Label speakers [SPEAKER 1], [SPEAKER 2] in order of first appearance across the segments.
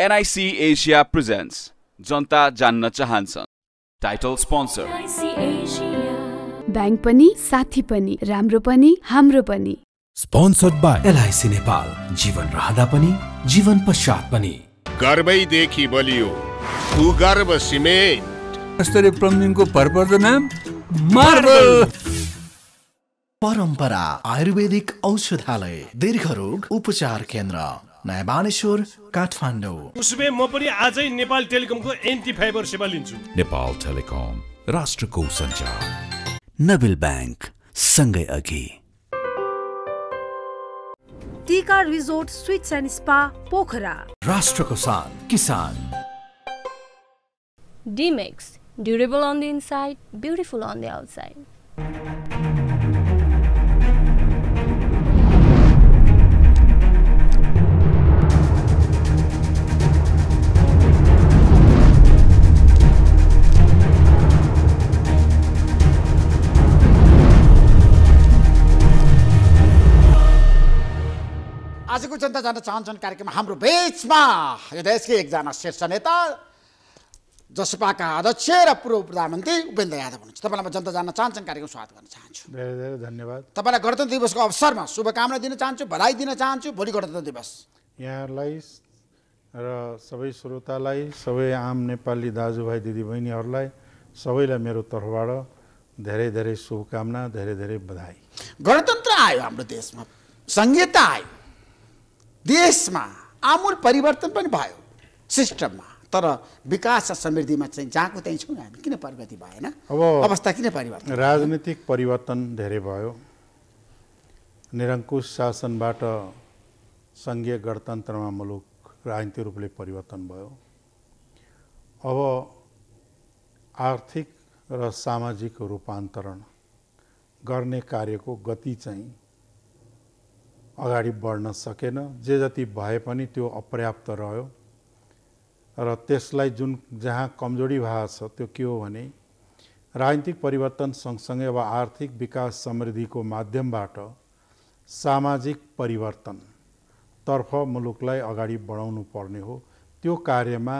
[SPEAKER 1] NIC Asia presents जनता जान्न title sponsor
[SPEAKER 2] bank पनि साथी पनि राम्रो पनि हाम्रो पनि स्पोन्सर्ड बाई एलआइसी नेपाल जीवन रहँदा पनि जीवन पश्चात पनि गर्वैदेखि बलियो भूगर्भ सिमेन्ट यस्तरी प्लम्बिङको
[SPEAKER 1] भरपर्दो नाम मार्बल परम्परा आयुर्वेदिक औषधालय दीर्घ रोग उपचार केन्द्र नयाँ बानेश्वर काठमाडौँ उसो म पनि आजै नेपाल टेलिकमको एन्टी फाइबर सेवा लिन्छु नेपाल टेलिकम राष्ट्रको सञ्चार नबिल ब्याङ्क सँगै अघि Tika resort suites and spa Pokhara राष्ट्रको शान Kisan
[SPEAKER 2] Dimex durable on the inside beautiful on the outside
[SPEAKER 1] आजको जनता जान्न चाहन्छन् कार्यक्रम हाम्रो बेचमा यो देशकै एकजना शीर्ष नेता जसपाका अध्यक्ष र पूर्व प्रधानमन्त्री उपेन्द्र यादव हुनुहुन्छ तपाईँलाई म जनता जान्न चाहन्छन् कार्यक्रम स्वागत गर्न चाहन्छु
[SPEAKER 2] धेरै धेरै धन्यवाद
[SPEAKER 1] तपाईँलाई गणतन्त्र दिवसको अवसरमा शुभकामना दिन चाहन्छु बधाई दिन चाहन्छु भोलि गणतन्त्र दिवस
[SPEAKER 2] यहाँलाई र सबै श्रोतालाई सबै आम नेपाली दाजुभाइ दिदीबहिनीहरूलाई सबैलाई मेरो तर्फबाट धेरै धेरै शुभकामना धेरै धेरै बधाई
[SPEAKER 1] गणतन्त्र आयो हाम्रो देशमा संहिता आयो देशमा आमूल परिवर्तन पनि भयो सिस्टममा तर विकास र समृद्धिमा चाहिँ जहाँको त्यहीँ छौँ हामी किन प्रगति भएन अब अवस्था किन परिवर्तन
[SPEAKER 2] राजनीतिक परिवर्तन धेरै भयो निरङ्कुश शासनबाट सङ्घीय गणतन्त्रमा मुलुक राजनीतिक रूपले परिवर्तन भयो अब आर्थिक र सामाजिक रूपान्तरण गर्ने कार्यको गति चाहिँ अगाडि बढ्न सकेन जे जति भए पनि त्यो अपर्याप्त रह्यो र त्यसलाई जुन जहाँ कमजोरी भएको छ त्यो के हो भने राजनीतिक परिवर्तन सँगसँगै अब आर्थिक विकास समृद्धिको माध्यमबाट सामाजिक परिवर्तनतर्फ मुलुकलाई अगाडि बढाउनु पर्ने हो त्यो कार्यमा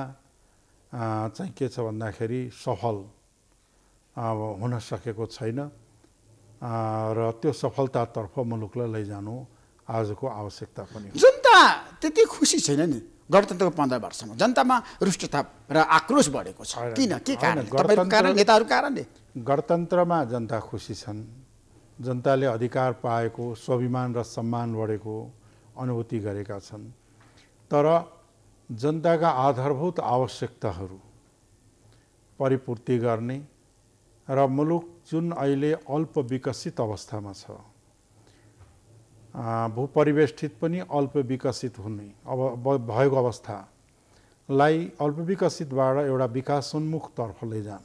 [SPEAKER 2] चाहिँ के छ भन्दाखेरि सफल हुन सकेको छैन र त्यो सफलतातर्फ मुलुकलाई लैजानु आजको आवश्यकता पनि
[SPEAKER 1] जनता त्यति खुसी छैन नि गणतन्त्रको पन्ध्र वर्षमा जनतामा रुष्टता र आक्रोश बढेको छ किन के कारण कारण नेताहरू कारणले
[SPEAKER 2] गणतन्त्रमा जनता खुसी छन् जनताले अधिकार पाएको स्वाभिमान र सम्मान बढेको अनुभूति गरेका छन् तर जनताका आधारभूत आवश्यकताहरू परिपूर्ति गर्ने र मुलुक जुन अहिले अल्प विकसित अवस्थामा छ भूपरिवेष्ठित पनि अल्प विकसित हुने अब भएको अवस्थालाई अल्प विकसितबाट एउटा विकासोन्मुखतर्फ लैजान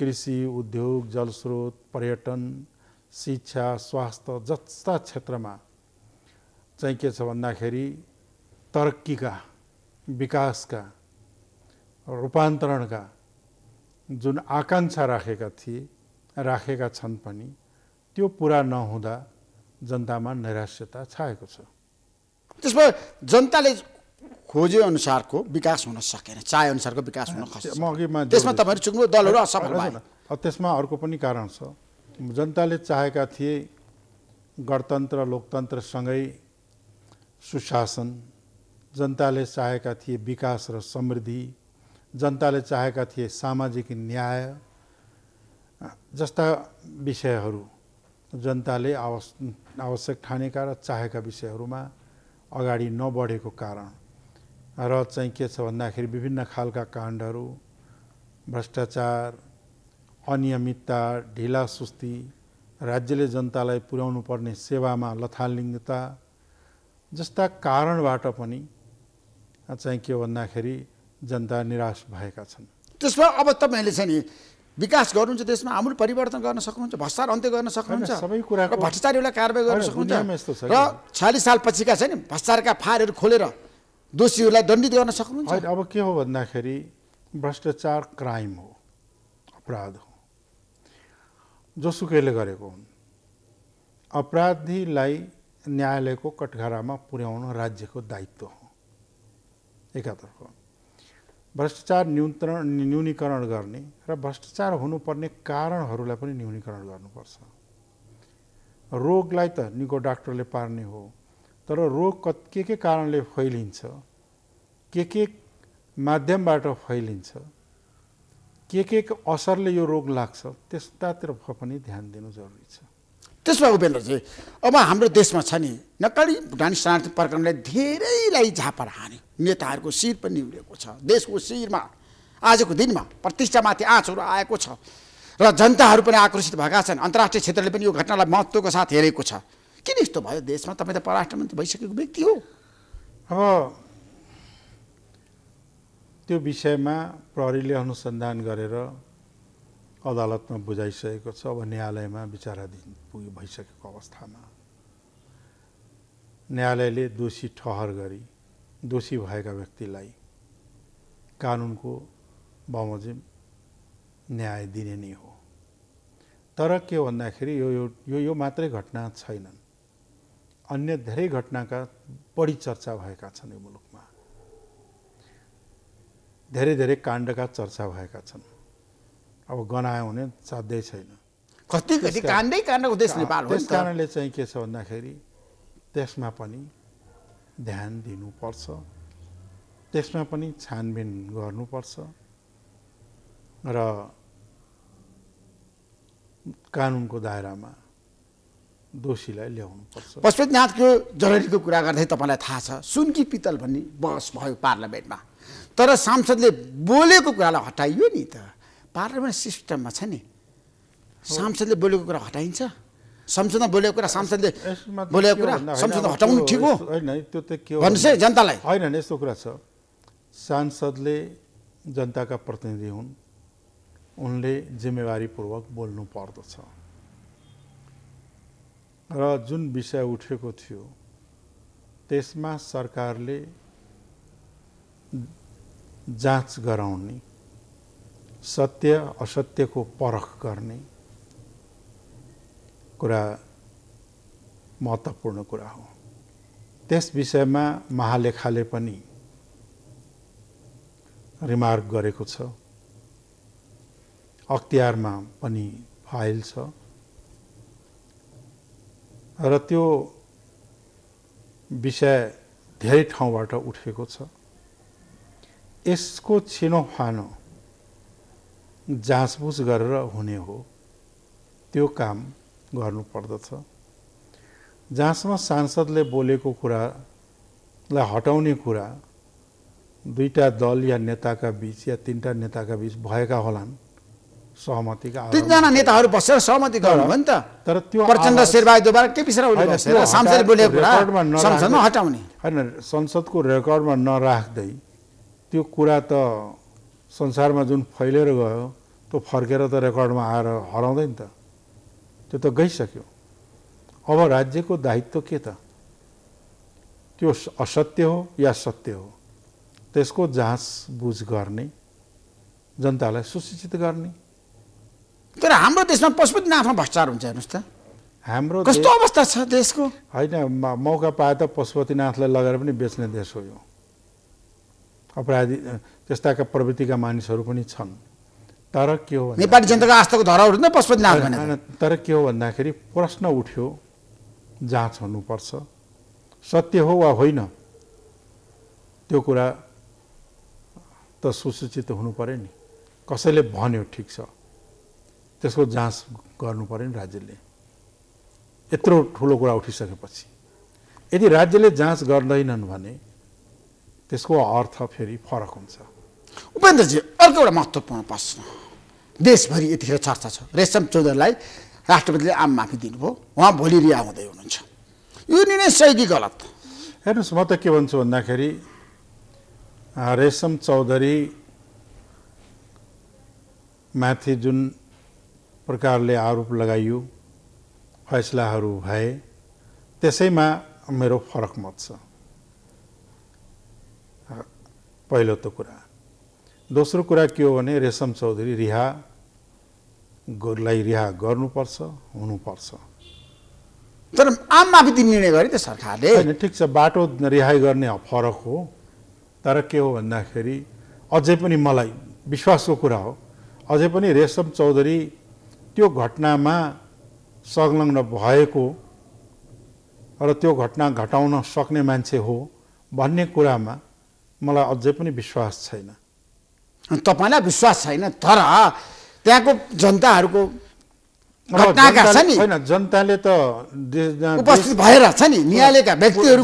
[SPEAKER 2] कृषि उद्योग जलस्रोत पर्यटन शिक्षा स्वास्थ्य जस्ता क्षेत्रमा चाहिँ के छ भन्दाखेरि तरक्कीका विकासका रूपान्तरणका जुन आकाङ्क्षा राखेका थिए राखेका छन् पनि त्यो पुरा नहुँदा जनतामा
[SPEAKER 1] नैराश्यता छाएको छ त्यसमा जनताले खोजे अनुसारको विकास हुन सकेन चाहे अनुसारको विकास हुन म अघिमा त्यसमा तपाईँहरू चुक्नु दलहरू असफल
[SPEAKER 2] त्यसमा अर्को पनि कारण छ जनताले चाहेका थिए गणतन्त्र लोकतन्त्रसँगै सुशासन जनताले चाहेका थिए विकास र समृद्धि जनताले चाहेका थिए सामाजिक न्याय जस्ता विषयहरू जनताले आवस आवश्यक ठानेका र चाहेका विषयहरूमा अगाडि नबढेको कारण र चाहिँ के छ भन्दाखेरि विभिन्न खालका काण्डहरू भ्रष्टाचार अनियमितता ढिला सुस्ती राज्यले जनतालाई पुर्याउनु पर्ने सेवामा लथालिङ्गता जस्ता कारणबाट पनि चाहिँ के भन्दाखेरि जनता निराश भएका छन्
[SPEAKER 1] त्यसमा अब तपाईँले चाहिँ नि विकास गर्नुहुन्छ त्यसमा आमूल परिवर्तन गर्न सक्नुहुन्छ भ्रष्टाचार अन्त्य गर्न सक्नुहुन्छ सबै कुरा भ्रष्टाचारीलाई कारवाही गर्न सक्नुहुन्छ र छयालिस साल पछिका छ नि भ्रष्टाचारका फारहरू खोलेर दोषीहरूलाई दण्डित गर्न सक्नुहुन्छ
[SPEAKER 2] अब के हो भन्दाखेरि भ्रष्टाचार क्राइम हो अपराध हो जोसुकैले गरेको हुन् अपराधीलाई न्यायालयको कटघरामा पुर्याउनु राज्यको दायित्व हो एकातर्फ भ्रष्टाचार न्यूनीकरण न्यूनीकरण गर्ने र भ्रष्टाचार हुनुपर्ने कारणहरूलाई पनि न्यूनीकरण गर्नुपर्छ रोगलाई त निको डाक्टरले पार्ने हो तर रोग के के कारणले फैलिन्छ के के माध्यमबाट फैलिन्छ के के असरले यो रोग
[SPEAKER 1] लाग्छ त्यस्तातिर पनि ध्यान दिनु जरुरी छ त्यसमा उपेन्द्रजी अब हाम्रो देशमा छ नि नक्कली भुटान शरणार्थी प्रकरणले धेरैलाई झापा हाने नेताहरूको शिर पनि उडेको छ देशको शिरमा आजको दिनमा प्रतिष्ठामाथि आँचहरू आएको छ र जनताहरू पनि आकर्षित भएका छन् अन्तर्राष्ट्रिय क्षेत्रले पनि यो घटनालाई महत्त्वको साथ हेरेको छ किन यस्तो भयो देशमा तपाईँ त पराष्ट्र मन्त्री भइसकेको व्यक्ति हो अब
[SPEAKER 2] त्यो विषयमा प्रहरीले अनुसन्धान गरेर अदालतमा बुझाइसकेको छ अब न्यायालयमा विचाराधीन पुग भइसकेको अवस्थामा न्यायालयले दोषी ठहर गरी दोषी भएका व्यक्तिलाई कानुनको बमोजिम न्याय दिने नै हो तर के भन्दाखेरि यो यो यो यो मात्रै घटना छैनन् अन्य धेरै घटनाका बढी चर्चा भएका छन् यो मुलुकमा धेरै धेरै काण्डका चर्चा भएका छन् अब गनायो भने साध्यै छैन कति कति काण्डै काण्ड उद्देश्य नेपाल त्यस कारणले चाहिँ के छ भन्दाखेरि त्यसमा पनि ध्यान दिनुपर्छ त्यसमा पनि छानबिन गर्नुपर्छ र
[SPEAKER 1] कानुनको दायरामा दोषीलाई ल्याउनु पर्छ पशुपतिनाथको जरुरीको कुरा गर्दै तपाईँलाई थाहा छ सुनकी पितल भन्ने बहस भयो पार्लियामेन्टमा तर सांसदले बोलेको कुरालाई हटाइयो नि त पार्लियामेन्ट सिस्टममा छ नि सांसदले बोलेको कुरा हटाइन्छ संसदमा बोलेको कुरा सांसदले बोलेको कुरा संसद हटाउनु ठिक हो होइन त्यो त के हो भन्नुहोस् है जनतालाई होइन होइन यस्तो कुरा छ
[SPEAKER 2] सांसदले जनताका प्रतिनिधि हुन् उनले जिम्मेवारीपूर्वक बोल्नु पर्दछ र जुन विषय उठेको थियो त्यसमा सरकारले जाँच गराउने सत्य असत्यको परख गर्ने कुरा महत्त्वपूर्ण कुरा हो त्यस विषयमा महालेखाले पनि रिमार्क गरेको छ अख्तियारमा पनि फाइल छ र त्यो विषय धेरै ठाउँबाट उठेको छ यसको छिनोफानो जाँचबुझ गरेर हुने हो त्यो काम गर्नुपर्दछ जाँचमा सांसदले बोलेको कुरालाई हटाउने कुरा दुईवटा दल या नेताका बिच या तिनवटा नेताका बिच भएका होलान् सहमतिका तिनजना
[SPEAKER 1] नेताहरू बसेर सहमति गर्नु हो नि त तर त्यो प्रचण्ड शेरबहादुरबाट के सांसदले बोलेको कुरा संसदमा हटाउने
[SPEAKER 2] होइन संसदको रेकर्डमा नराख्दै त्यो कुरा त संसारमा जुन फैलिएर गयो त्यो फर्केर त रेकर्डमा आएर हराउँदैन त त्यो त गइसक्यो अब राज्यको दायित्व के त त्यो असत्य हो या सत्य हो त्यसको जाँच बुझ गर्ने जनतालाई सुशिक्षित गर्ने
[SPEAKER 1] तर हाम्रो देशमा पशुपतिनाथमा भ्रष्टाचार हुन्छ हेर्नुहोस् त हाम्रो कस्तो अवस्था
[SPEAKER 2] छ देशको होइन मौका पाए त पशुपतिनाथलाई लगेर पनि बेच्ने देश हो यो अपराधी त्यस्ताका प्रवृत्तिका मानिसहरू पनि छन्
[SPEAKER 1] तर के हो नेपाली जनताको आस्थाको धराहरू पशुपति पशुपतिनाथ
[SPEAKER 2] तर के हो भन्दाखेरि प्रश्न उठ्यो जाँच हुनुपर्छ सत्य हो वा होइन त्यो कुरा त सुसूचित हुनु पऱ्यो नि कसैले भन्यो ठिक छ त्यसको जाँच गर्नु पऱ्यो नि राज्यले यत्रो ठुलो कुरा उठिसकेपछि यदि राज्यले जाँच गर्दैनन् भने त्यसको अर्थ फेरि
[SPEAKER 1] फरक हुन्छ उपेन्द्रजी अर्को एउटा महत्त्वपूर्ण प्रश्न देशभरि यतिखेर चर्चा छ रेशम चौधरीलाई राष्ट्रपतिले आम माफी दिनुभयो उहाँ भोलि रिया हुँदै हुनुहुन्छ यो निर्णय सही कि गलत हेर्नुहोस् म त के भन्छु भन्दाखेरि
[SPEAKER 2] रेशम चौधरी माथि जुन प्रकारले आरोप लगाइयो फैसलाहरू भए त्यसैमा मेरो फरक मत छ पहिलो त कुरा दोस्रो कुरा के हो भने रेशम चौधरी रिहा गोलाई रिहा गर्नुपर्छ हुनुपर्छ
[SPEAKER 1] तर आम माफी निर्णय गरे त सरकारले होइन
[SPEAKER 2] ठिक छ बाटो रिहाई गर्ने फरक हो तर के हो भन्दाखेरि अझै पनि मलाई विश्वासको कुरा हो अझै पनि रेशम चौधरी त्यो घटनामा संलग्न भएको र त्यो घटना घटाउन सक्ने मान्छे हो भन्ने कुरामा मलाई अझै पनि
[SPEAKER 1] विश्वास छैन तपाईँलाई विश्वास छैन तर त्यहाँको जनताहरूको होइन
[SPEAKER 2] जनताले त उपस्थित भएर छ नि न्यायालयका व्यक्तिहरू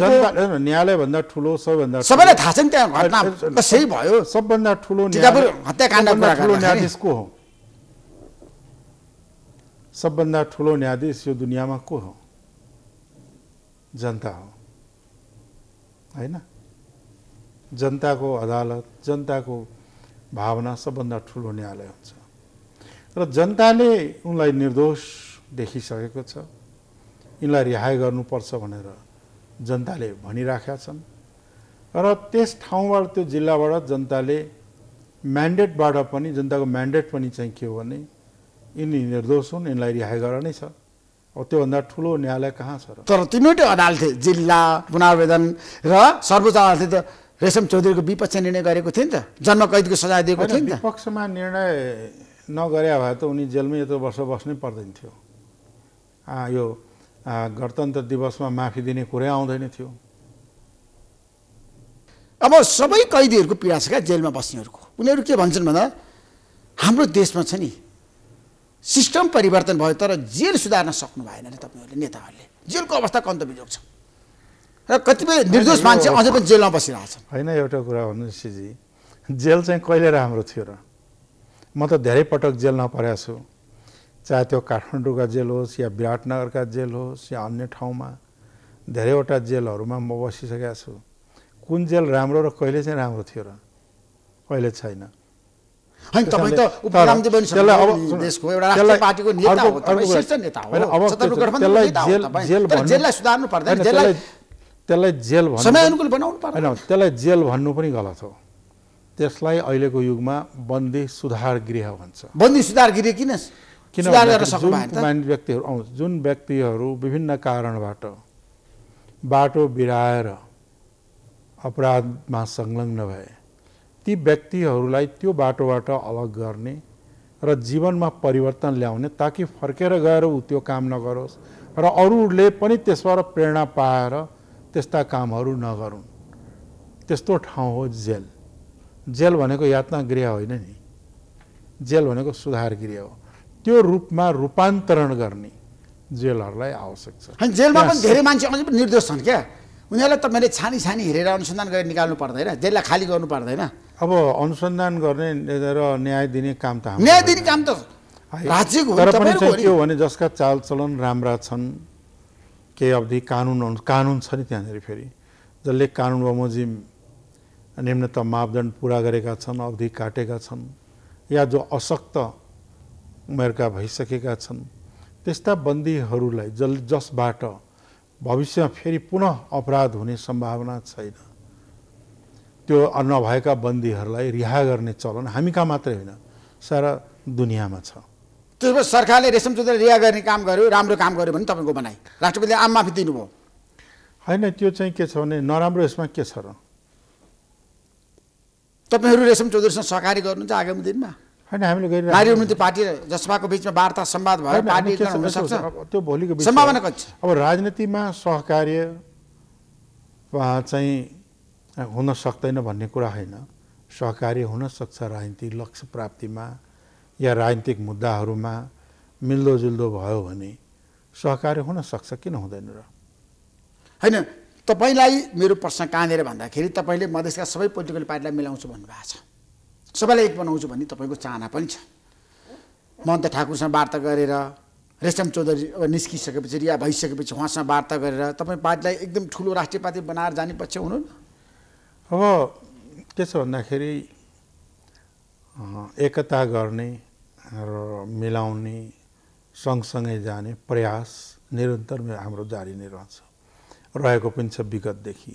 [SPEAKER 2] न्यायालयभन्दा भन्दा ठुलो सबैभन्दा सबैलाई थाहा छ नि त्यहाँ घटना कसै भयो सबभन्दा ठुलो हत्याकाण्ड न्यायाधीश को हो सबभन्दा ठुलो न्यायाधीश यो दुनियाँमा को हो जनता हो होइन जनताको अदालत जनताको भावना सबभन्दा ठुलो न्यायालय हुन्छ र जनताले उनलाई निर्दोष देखिसकेको छ यिनलाई रिहाय गर्नुपर्छ भनेर जनताले भनिराखेका छन् र त्यस ठाउँबाट त्यो जिल्लाबाट जनताले म्यान्डेटबाट पनि जनताको म्यान्डेट पनि चाहिँ के हो भने यिनी निर्दोष हुन् यिनलाई रिहाय गर नै छ
[SPEAKER 1] अब त्योभन्दा ठुलो न्यायालय कहाँ छ र तर तिनवटै अदालत जिल्ला पुनर्वेदन र सर्वोच्च अदालत रेशम चौधरीको विपक्ष निर्णय गरेको थियो नि त जन्म कैदको सजाय दिएको थियो नि त
[SPEAKER 2] विपक्षमा निर्णय नगरे भए त उनी जेलमै यत्रो वर्ष बस्नै पर्दैन थियो यो गणतन्त्र दिवसमा माफी
[SPEAKER 1] दिने कुरै आउँदैन थियो अब सबै कैदीहरूको पीडा छ क्या जेलमा बस्नेहरूको उनीहरू के भन्छन् भन्दा हाम्रो देशमा छ नि सिस्टम परिवर्तन भयो तर जेल सुधार्न सक्नु भएन अरे तपाईँहरूले नेताहरूले जेलको अवस्था कन्त बिजोग छ र कतिपय निर्दोष मान्छे अझै पनि जेलमा बसिरहेको
[SPEAKER 2] होइन एउटा कुरा सिजी जेल चाहिँ कहिले राम्रो थियो र म त धेरै पटक जेलमा परेको छु चाहे त्यो काठमाडौँका जेल होस् या विराटनगरका जेल होस् या अन्य ठाउँमा धेरैवटा जेलहरूमा म बसिसकेको छु कुन जेल राम्रो र कहिले चाहिँ राम्रो थियो र कहिले छैन त्यसलाई त्यसलाई जेल भन्नु समयअनुकूल बनाउनु पर्छ होइन त्यसलाई जेल भन्नु पनि गलत हो त्यसलाई अहिलेको युगमा बन्दी सुधार गृह भन्छ बन्दी सुधार गृह किन
[SPEAKER 1] किन
[SPEAKER 2] व्यक्तिहरू आउँछ जुन व्यक्तिहरू विभिन्न कारणबाट बाटो बिराएर अपराधमा संलग्न भए ती व्यक्तिहरूलाई त्यो बाटोबाट अलग गर्ने र जीवनमा परिवर्तन ल्याउने ताकि फर्केर गएर ऊ त्यो काम नगरोस् र अरूले पनि त्यसबाट प्रेरणा पाएर त्यस्ता कामहरू नगरून् त्यस्तो ठाउँ हो जेल जेल भनेको यातना गृह होइन नि जेल भनेको सुधार गृह हो त्यो रूपमा रूपान्तरण गर्ने जेलहरूलाई आवश्यक छ जेलमा पनि धेरै मान्छे
[SPEAKER 1] अझै पनि निर्दोष छन् क्या उनीहरूलाई त मैले छानी छानी हेरेर अनुसन्धान गरेर निकाल्नु पर्दैन जेललाई खाली गर्नु पर्दैन
[SPEAKER 2] अब अनुसन्धान गर्ने र न्याय दिने काम त न्याय दिने काम
[SPEAKER 1] त राज्यको तर पनि के हो
[SPEAKER 2] भने जसका चालचलन राम्रा छन् केही अवधि कानुन कानुन छ नि त्यहाँनिर फेरि जसले कानुन बमोजिम निम्नतम मापदण्ड पुरा गरेका छन् अवधि काटेका छन् या जो अशक्त उमेरका भइसकेका छन् त्यस्ता बन्दीहरूलाई जस जसबाट भविष्यमा फेरि पुनः अपराध हुने सम्भावना छैन त्यो नभएका बन्दीहरूलाई रिहा गर्ने चलन हामी कहाँ मात्रै होइन सारा दुनियाँमा छ
[SPEAKER 1] त्यसपछि सरकारले रेशम चौधरी रिहा गर्ने काम गर्यो राम्रो काम गर्यो भने तपाईँको बनाइ राष्ट्रपतिले आम माफी दिनुभयो
[SPEAKER 2] होइन त्यो चाहिँ के छ भने नराम्रो यसमा के छ र
[SPEAKER 1] तपाईँहरू रेशम चौधरीसँग सहकारी गर्नुहुन्छ आगामी दिनमा होइन हामीले गरिरहेको नारी उन्नति पार्टी जसपाको बिचमा वार्ता संवाद भयो त्यो भोलिको सम्भावना कति
[SPEAKER 2] छ अब राजनीतिमा सहकार्य चाहिँ हुन सक्दैन भन्ने कुरा होइन सहकार्य हुनसक्छ राजनीति लक्ष्य प्राप्तिमा या राजनीतिक मुद्दाहरूमा
[SPEAKER 1] मिल्दोजुल्दो भयो भने सहकार्य हुन सक्छ किन हुँदैन र होइन तपाईँलाई मेरो प्रश्न कहाँनिर भन्दाखेरि तपाईँले मधेसका सबै पोलिटिकल पार्टीलाई मिलाउँछु भन्नुभएको छ सबैलाई एक बनाउँछु भन्ने तपाईँको चाहना पनि छ महन्त ठाकुरसँग वार्ता गरेर रेशम चौधरी अब निस्किसकेपछि या भइसकेपछि उहाँसँग वार्ता गरेर तपाईँ पार्टीलाई एकदम ठुलो राष्ट्रिय पार्टी बनाएर जाने पक्ष हुनु
[SPEAKER 2] अब के छ भन्दाखेरि एकता गर्ने र मिलाउने सँगसँगै जाने प्रयास निरन्तर हाम्रो जारी नै रहन्छ रहेको पनि छ विगतदेखि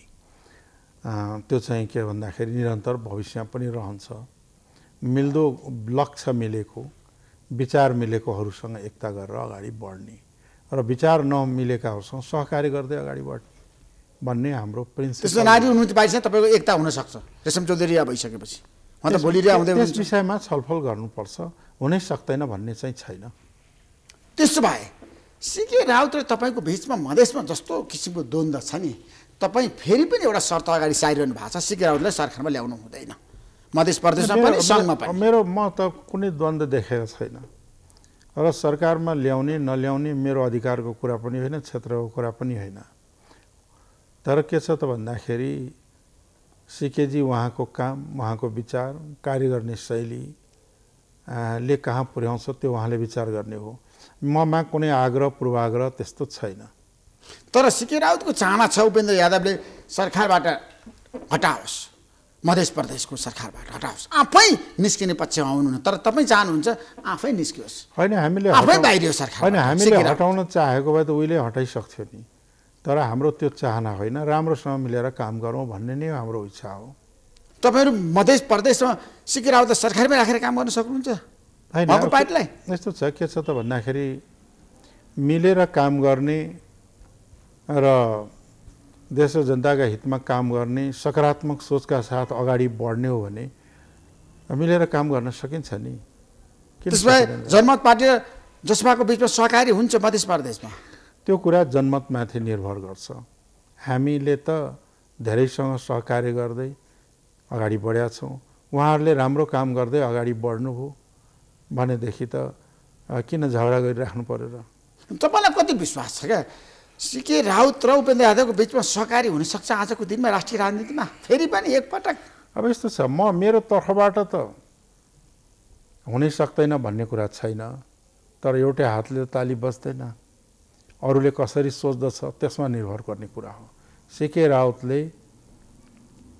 [SPEAKER 2] त्यो चाहिँ के भन्दाखेरि निरन्तर भविष्यमा पनि रहन्छ मिल्दो लक्ष्य मिलेको विचार मिलेकोहरूसँग एकता गरेर अगाडि बढ्ने र विचार नमिलेकाहरूसँग सहकार्य गर्दै अगाडि बढ्ने भन्ने हाम्रो प्रिन्सिपल नारी
[SPEAKER 1] उन्नति पाकिस्तान तपाईँको एकता हुनसक्छ रेशम चौधरी भइसकेपछि त भोलि त्यस विषयमा
[SPEAKER 2] छलफल गर्नुपर्छ हुनै सक्दैन भन्ने चाहिँ छैन
[SPEAKER 1] त्यसो भए सिके राउत र तपाईँको बिचमा मधेसमा जस्तो किसिमको द्वन्द्व छ नि तपाईँ फेरि पनि एउटा शर्त अगाडि सारिरहनु भएको छ सिके राउतलाई सरकारमा ल्याउनु हुँदैन मधेस प्रदेशमा पनि सङ्घमा
[SPEAKER 2] पनि मेरो म त कुनै द्वन्द्व देखेको छैन र सरकारमा ल्याउने नल्याउने मेरो अधिकारको कुरा पनि होइन क्षेत्रको कुरा पनि होइन तर के छ त भन्दाखेरि सिकेजी उहाँको काम उहाँको विचार कार्य गर्ने शैली ले कहाँ पुर्याउँछ त्यो उहाँले विचार गर्ने हो ममा कुनै आग्रह पूर्वाग्रह त्यस्तो छैन
[SPEAKER 1] तर सिके राउतको चाहना छ उपेन्द्र यादवले सरकारबाट हटाओस् मधेस प्रदेशको सरकारबाट हटाओस् आफै निस्किने पक्षमा हुनुहुन्न तर तपाईँ चाहनुहुन्छ आफै निस्कियोस् होइन हामीले आफै बाहिरियो सरकार होइन हामीले
[SPEAKER 2] हटाउन चाहेको भए त उहिले हटाइसक्थ्यो नि तर हाम्रो त्यो चाहना होइन राम्रोसँग मिलेर काम गरौँ भन्ने नै हाम्रो इच्छा हो
[SPEAKER 1] तपाईँहरू मधेस प्रदेशमा सिकेर आउँदा सरकारमै राखेर काम गर्न सक्नुहुन्छ होइन
[SPEAKER 2] यस्तो छ के छ त भन्दाखेरि मिलेर काम गर्ने र देश र जनताका हितमा काम गर्ने सकारात्मक सोचका साथ अगाडि बढ्ने हो भने मिलेर काम गर्न सकिन्छ नि
[SPEAKER 1] त्यसमा जनमत पार्टी र जसपाको बिचमा सहकारी हुन्छ मधेस प्रदेशमा
[SPEAKER 2] त्यो कुरा जनमतमाथि निर्भर गर्छ हामीले त धेरैसँग सहकार्य गर्दै अगाडि बढेका छौँ उहाँहरूले राम्रो काम गर्दै अगाडि बढ्नुभयो भनेदेखि त किन झगडा गरिराख्नु पऱ्यो
[SPEAKER 1] र तपाईँलाई कति विश्वास छ क्या सिके राउत र उपेन्द्र यादवको बिचमा सहकारी हुनसक्छ आजको दिनमा राष्ट्रिय राजनीतिमा फेरि पनि एकपटक अब यस्तो छ म मेरो तर्फबाट त
[SPEAKER 2] हुनै सक्दैन भन्ने कुरा छैन तर एउटै हातले ताली बस्दैन अरूले कसरी सोच्दछ त्यसमा निर्भर गर्ने कुरा हो सिके राउतले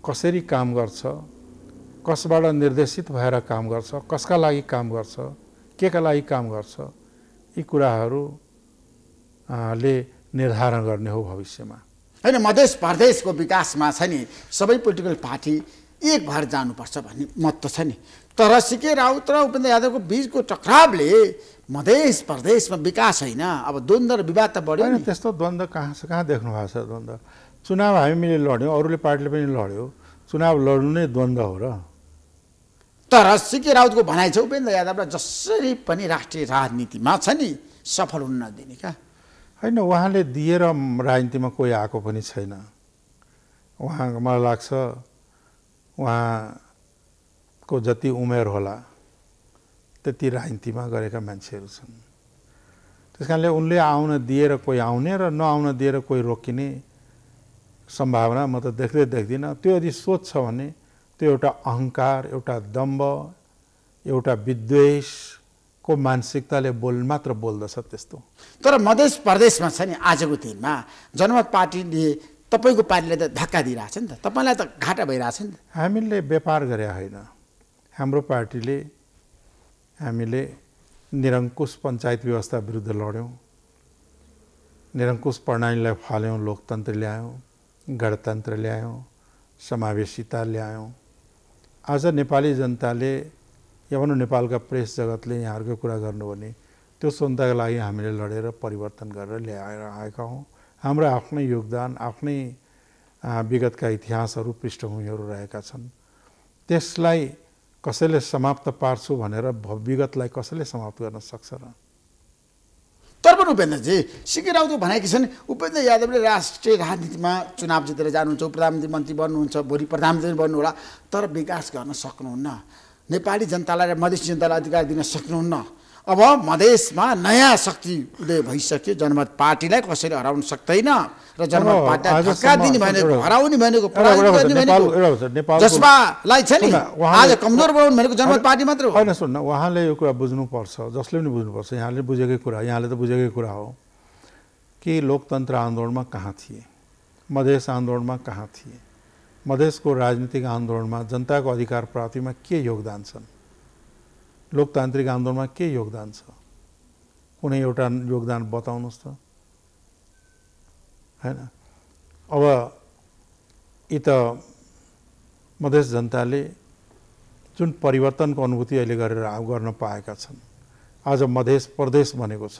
[SPEAKER 2] कसरी काम गर्छ कसबाट निर्देशित भएर काम गर्छ कसका लागि काम गर्छ के का लागि काम गर्छ यी कुराहरू ले निर्धारण गर्ने हो भविष्यमा
[SPEAKER 1] होइन मधेस प्रदेशको विकासमा छ नि सबै पोलिटिकल पार्टी एक भएर जानुपर्छ भन्ने मत त छ नि तर सिके राउत र उपेन्द्र यादवको बिचको टक्रावले मधेस प्रदेशमा विकास होइन अब द्वन्द्व र विवाद त बढ्यो
[SPEAKER 2] त्यस्तो द्वन्द्व कहाँ कहाँ देख्नु भएको छ द्वन्द्व चुनाव हामीले लड्यौँ अरूले पार्टीले पनि लड्यो चुनाव लड्नु नै द्वन्द्व हो र
[SPEAKER 1] तर सिके राउतको भनाइ छ उपेन्द्र यादवलाई जसरी पनि राष्ट्रिय राजनीतिमा छ नि सफल हुन नदिने क्या
[SPEAKER 2] होइन उहाँले दिएर राजनीतिमा कोही आएको पनि छैन उहाँ मलाई लाग्छ उहाँको जति उमेर होला त्यति राजनीतिमा गरेका मान्छेहरू छन् त्यस कारणले उनले आउन दिएर कोही आउने र नआउन दिएर कोही रोकिने सम्भावना म त देख्दै देख्दिनँ त्यो यदि सोच छ भने त्यो एउटा अहङ्कार एउटा दम्ब एउटा विद्वेषको मानसिकताले बोल
[SPEAKER 1] मात्र बोल्दछ त्यस्तो तर मधेस प्रदेशमा छ नि आजको दिनमा जनमत पार्टीले तपाईँको पार्टीले त धक्का दिइरहेछ नि त तपाईँलाई त घाटा भइरहेछ नि त हामीले व्यापार गरे होइन
[SPEAKER 2] हाम्रो पार्टीले हामीले निरङ्कुश पञ्चायत व्यवस्था विरुद्ध लड्यौँ निरङ्कुश प्रणालीलाई फाल्यौँ लोकतन्त्र ल्यायौँ गणतन्त्र ल्यायौँ समावेशिता ल्यायौँ आज नेपाली जनताले या भनौँ नेपालका प्रेस जगतले यहाँहरूको कुरा गर्नु भने त्यो सुन्दाको लागि हामीले लडेर परिवर्तन गरेर ल्याएर आएका हौँ हाम्रो आफ्नै योगदान आफ्नै विगतका इतिहासहरू पृष्ठभूमिहरू रहेका छन् त्यसलाई कसैले समाप्त पार्छु भनेर विगतलाई कसैले समाप्त गर्न सक्छ र
[SPEAKER 1] तर पनि उपेन्द्रजी सिके राउत भनेकी छन् उपेन्द्र यादवले राष्ट्रिय राजनीतिमा चुनाव जितेर जानुहुन्छ प्रधानमन्त्री मन्त्री बन्नुहुन्छ भोलि प्रधानमन्त्री बन्नु होला तर विकास गर्न सक्नुहुन्न नेपाली जनतालाई र मधेसी जनतालाई अधिकार दिन सक्नुहुन्न अब मधेसमा नयाँ शक्ति उदय भइसक्यो जनमत पार्टीलाई कसैले हराउन सक्दैन र जनमत पार्टी भनेको हराउने भनेको जसमालाई छ नि आज कमजोर बनाउनु भनेको जनमत पार्टी
[SPEAKER 2] मात्र होइन सुन्न उहाँले यो कुरा बुझ्नुपर्छ जसले पनि बुझ्नुपर्छ यहाँले बुझेकै कुरा यहाँले त बुझेकै कुरा हो कि लोकतन्त्र आन्दोलनमा कहाँ थिए मधेस आन्दोलनमा कहाँ थिए मधेसको राजनीतिक आन्दोलनमा जनताको अधिकार प्राप्तिमा के योगदान छन् लोकतान्त्रिक आन्दोलनमा के योगदान छ कुनै एउटा योगदान बताउनुहोस् त होइन अब यी त मधेस जनताले जुन परिवर्तनको अनुभूति अहिले गरेर गर्न पाएका छन् आज मधेस प्रदेश भनेको छ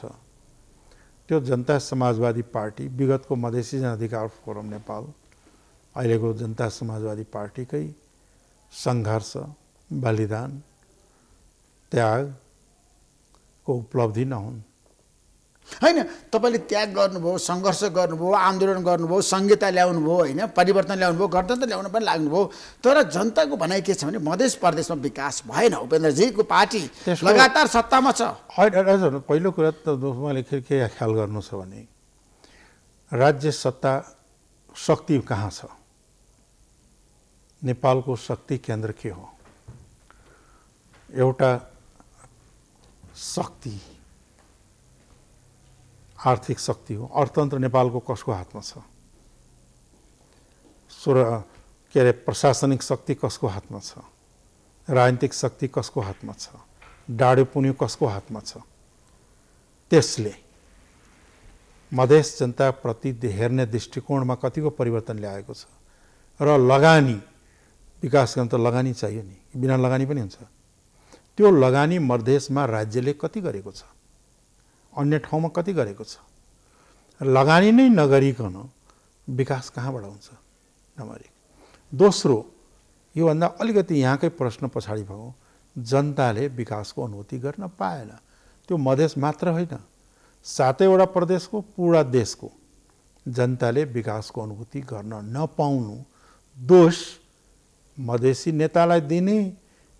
[SPEAKER 2] त्यो जनता समाजवादी पार्टी विगतको मधेसी जनाधिकार फोरम नेपाल अहिलेको जनता समाजवादी पार्टीकै सङ्घर्ष बलिदान त्यागको उपलब्धि नहुन्
[SPEAKER 1] होइन तपाईँले त्याग गर्नुभयो सङ्घर्ष गर्नुभयो आन्दोलन गर्नुभयो संहिता ल्याउनु भयो होइन परिवर्तन ल्याउनु भयो गणतन्त्र ल्याउनु पनि लाग्नुभयो तर जनताको भनाइ के छ भने मधेस प्रदेशमा विकास भएन उपेन्द्रजीको पार्टी लगातार सत्तामा छ होइन पहिलो
[SPEAKER 2] कुरा त मैले के ख्याल गर्नु छ भने राज्य सत्ता शक्ति कहाँ छ नेपालको शक्ति केन्द्र के हो एउटा शक्ति आर्थिक शक्ति हो अर्थतन्त्र नेपालको कसको हातमा छ सुर के अरे प्रशासनिक शक्ति कसको हातमा छ राजनीतिक शक्ति कसको हातमा छ डाडु पुण्य कसको हातमा छ त्यसले मधेस जनताप्रति हेर्ने दृष्टिकोणमा कतिको परिवर्तन ल्याएको छ र लगानी विकास गर्न त लगानी चाहियो नि बिना लगानी पनि हुन्छ त्यो लगानी मधेसमा राज्यले कति गरेको छ अन्य ठाउँमा कति गरेको छ लगानी नै नगरिकन विकास कहाँबाट हुन्छ नम्बर एक दोस्रो योभन्दा अलिकति यहाँकै प्रश्न पछाडि भयो जनताले विकासको अनुभूति गर्न पाएन त्यो मधेस मात्र होइन सातैवटा प्रदेशको पुरा देशको जनताले विकासको अनुभूति गर्न नपाउनु दोष मधेसी नेतालाई दिने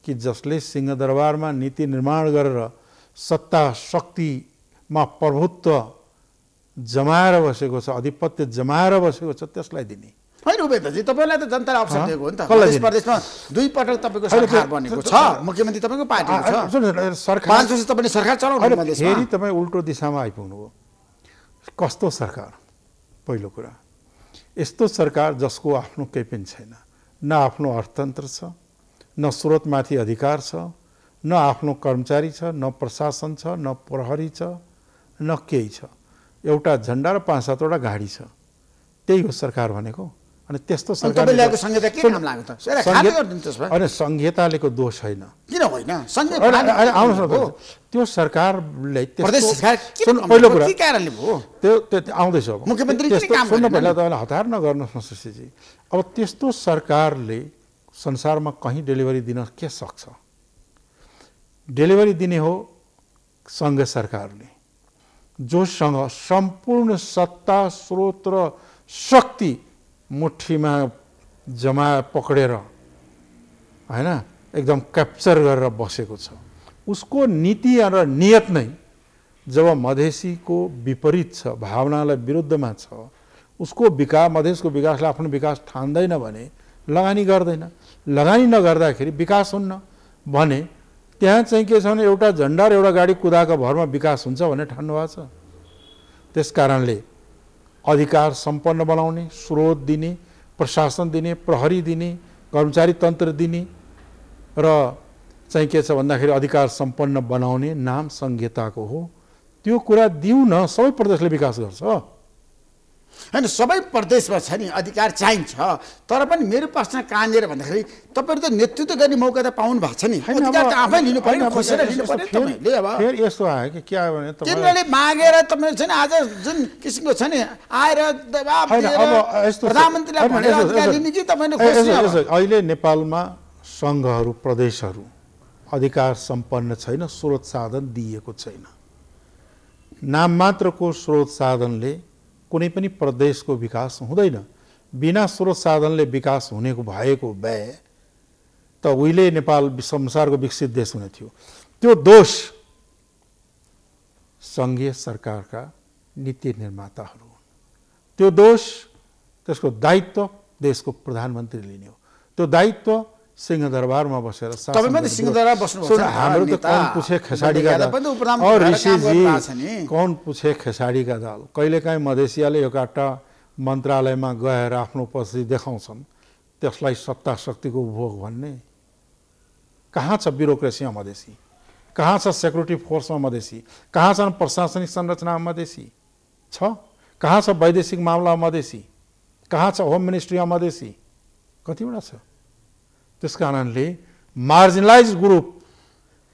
[SPEAKER 2] कि जसले सिंहदरबारमा नीति निर्माण गरेर सत्ता शक्तिमा प्रभुत्व जमाएर बसेको छ आधिपत्य जमाएर बसेको छ
[SPEAKER 1] त्यसलाई दिने होइन उपेन्द्रजी तपाईँलाई त जनताले अवसर दिएको हो नि त प्रदेशमा दुई पटक तपाईँको सरकार बनेको छ मुख्यमन्त्री तपाईँको पार्टी सरकार तपाईँले सरकार चलाउनु फेरि तपाईँ
[SPEAKER 2] उल्टो दिशामा हो कस्तो सरकार पहिलो कुरा यस्तो सरकार जसको आफ्नो केही पनि छैन न आफ्नो अर्थतन्त्र छ न स्रोतमाथि अधिकार छ न आफ्नो कर्मचारी छ न प्रशासन छ न प्रहरी छ न केही छ एउटा झन्डा र पाँच सातवटा गाडी छ त्यही हो सरकार भनेको अनि त्यस्तो सरकार
[SPEAKER 1] अनि
[SPEAKER 2] संहितालेको दोष होइन
[SPEAKER 1] किन होइन आउनुहोस् न
[SPEAKER 2] त्यो सरकारले पहिलो कुरा
[SPEAKER 1] त्यो
[SPEAKER 2] त्यो आउँदैछ अब सुन्नु पहिला तपाईँलाई हतार नगर्नुहोस् न सुशीजी अब त्यस्तो सरकारले संसारमा कहीँ डेलिभरी दिन के सक्छ डेलिभरी दिने हो सङ्घ सरकारले जोसँग सम्पूर्ण सत्ता स्रोत र शक्ति मुठीमा जमा पक्रेर होइन एकदम क्याप्चर गरेर बसेको छ उसको नीति र नियत नै जब मधेसीको विपरीत छ भावनालाई विरुद्धमा छ उसको विकास मधेसको विकासलाई आफ्नो विकास ठान्दैन भने लगानी गर्दैन लगानी नगर्दाखेरि विकास हुन्न भने त्यहाँ चाहिँ के छ भने एउटा झन्डा र एउटा गाडी कुदाएको भरमा विकास हुन्छ भन्ने ठान्नु भएको छ त्यस कारणले अधिकार सम्पन्न बनाउने स्रोत दिने प्रशासन दिने प्रहरी दिने कर्मचारी तन्त्र दिने र चाहिँ के छ भन्दाखेरि अधिकार सम्पन्न बनाउने नाम संहिताको हो त्यो कुरा दिउँ न सबै प्रदेशले विकास गर्छ
[SPEAKER 1] होइन सबै प्रदेशमा छ नि अधिकार चाहिन्छ तर पनि मेरो प्रश्न कहाँनिर भन्दाखेरि तपाईँहरू त नेतृत्व गर्ने मौका त पाउनु भएको छ नि आफै लिनु पर्यो
[SPEAKER 2] यस्तो आयो कि भने तिनीहरूले
[SPEAKER 1] मागेर तपाईँ छ नि आज जुन किसिमको छ नि आएर
[SPEAKER 2] अहिले नेपालमा सङ्घहरू प्रदेशहरू अधिकार सम्पन्न छैन स्रोत साधन दिएको छैन नाम मात्रको स्रोत साधनले कुनै पनि प्रदेशको विकास हुँदैन बिना स्रोत साधनले विकास हुनेको भएको भए त उहिले नेपाल संसारको विकसित देश हुने थियो त्यो दोष सङ्घीय सरकारका नीति निर्माताहरू हुन् त्यो दोष त्यसको दायित्व देशको प्रधानमन्त्री लिने हो त्यो दायित्व सिंहदरबारमा बसेर हाम्रो त कौन पुछे खेसाडीका दल ऋषिजी कौन पुछे खेसाडीका दल कहिलेकाहीँ मधेसियाले यो मन्त्रालयमा गएर आफ्नो उपस्थिति देखाउँछन् त्यसलाई सत्ता शक्तिको उपभोग भन्ने कहाँ छ ब्युरोक्रेसीमा मधेसी कहाँ छ सेक्युरिटी फोर्समा मधेसी कहाँ छन् प्रशासनिक संरचनामा मधेसी छ कहाँ छ वैदेशिक मामला मधेसी कहाँ छ होम मिनिस्ट्रीमा मधेसी कतिवटा छ त्यस कारणले मार्जिनलाइज ग्रुप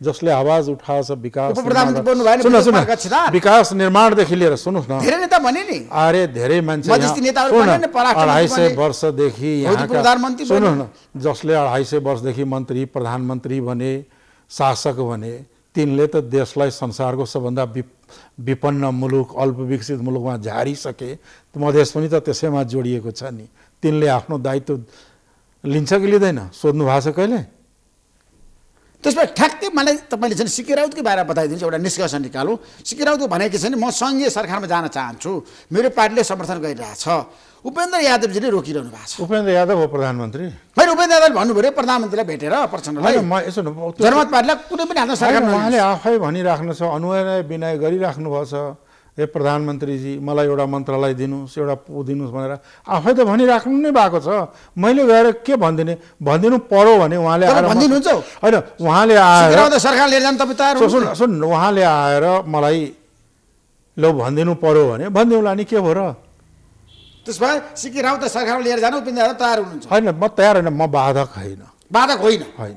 [SPEAKER 2] जसले आवाज उठाएछ विकास विकास निर्माणदेखि लिएर सुन्नुहोस् न धेरै नेता भने नि अरे धेरै मान्छे अढाई सय वर्षदेखि सुन्नु न जसले अढाई सय वर्षदेखि मन्त्री प्रधानमन्त्री भने शासक भने तिनले त देशलाई संसारको सबभन्दा विपन्न मुलुक अल्पविकसित मुलुकमा झारिसके मधेस पनि त त्यसैमा जोडिएको
[SPEAKER 1] छ नि तिनले आफ्नो दायित्व लिन्छ कि लिँदैन सोध्नु भएको छ कहिले त्यसमा ठ्याक्कै मलाई तपाईँले चाहिँ राउतकै बारेमा बताइदिन्छु एउटा निष्कर्ष निकालौँ सिकिराउत भनेको छ नि म सङ्घीय सरकारमा जान चाहन्छु मेरो पार्टीले समर्थन गरिरहेछ उपेन्द्र यादवजीले रोकिरहनु भएको छ उपेन्द्र यादव हो प्रधानमन्त्री होइन उपेन्द्र यादव भन्नुभयो प्रधानमन्त्रीलाई भेटेर प्रचण्डलाई म यसो जनमत पार्टीलाई कुनै पनि आफ्नो सरकार उहाँले आफै भनिराख्नु
[SPEAKER 2] छ अनुहार विनय गरिराख्नु भएको छ हे प्रधानमन्त्रीजी मलाई एउटा मन्त्रालय दिनुहोस् एउटा दिनुहोस् भनेर आफै त भनिराख्नु नै भएको छ मैले गएर के भनिदिने भनिदिनु पर्यो भने उहाँले आएर भनिदिनुहुन्छ होइन उहाँले आएर सरकार
[SPEAKER 1] लिएर जानु तपाईँ तयार सुन सुन
[SPEAKER 2] उहाँले आएर मलाई लौ भनिदिनु पर्यो भने भनिदिउँला नि के भयो र
[SPEAKER 1] त्यस भए सिके राउत सरकार लिएर जानु तयार हुनुहुन्छ
[SPEAKER 2] होइन म तयार होइन म बाधक होइन बाधक होइन होइन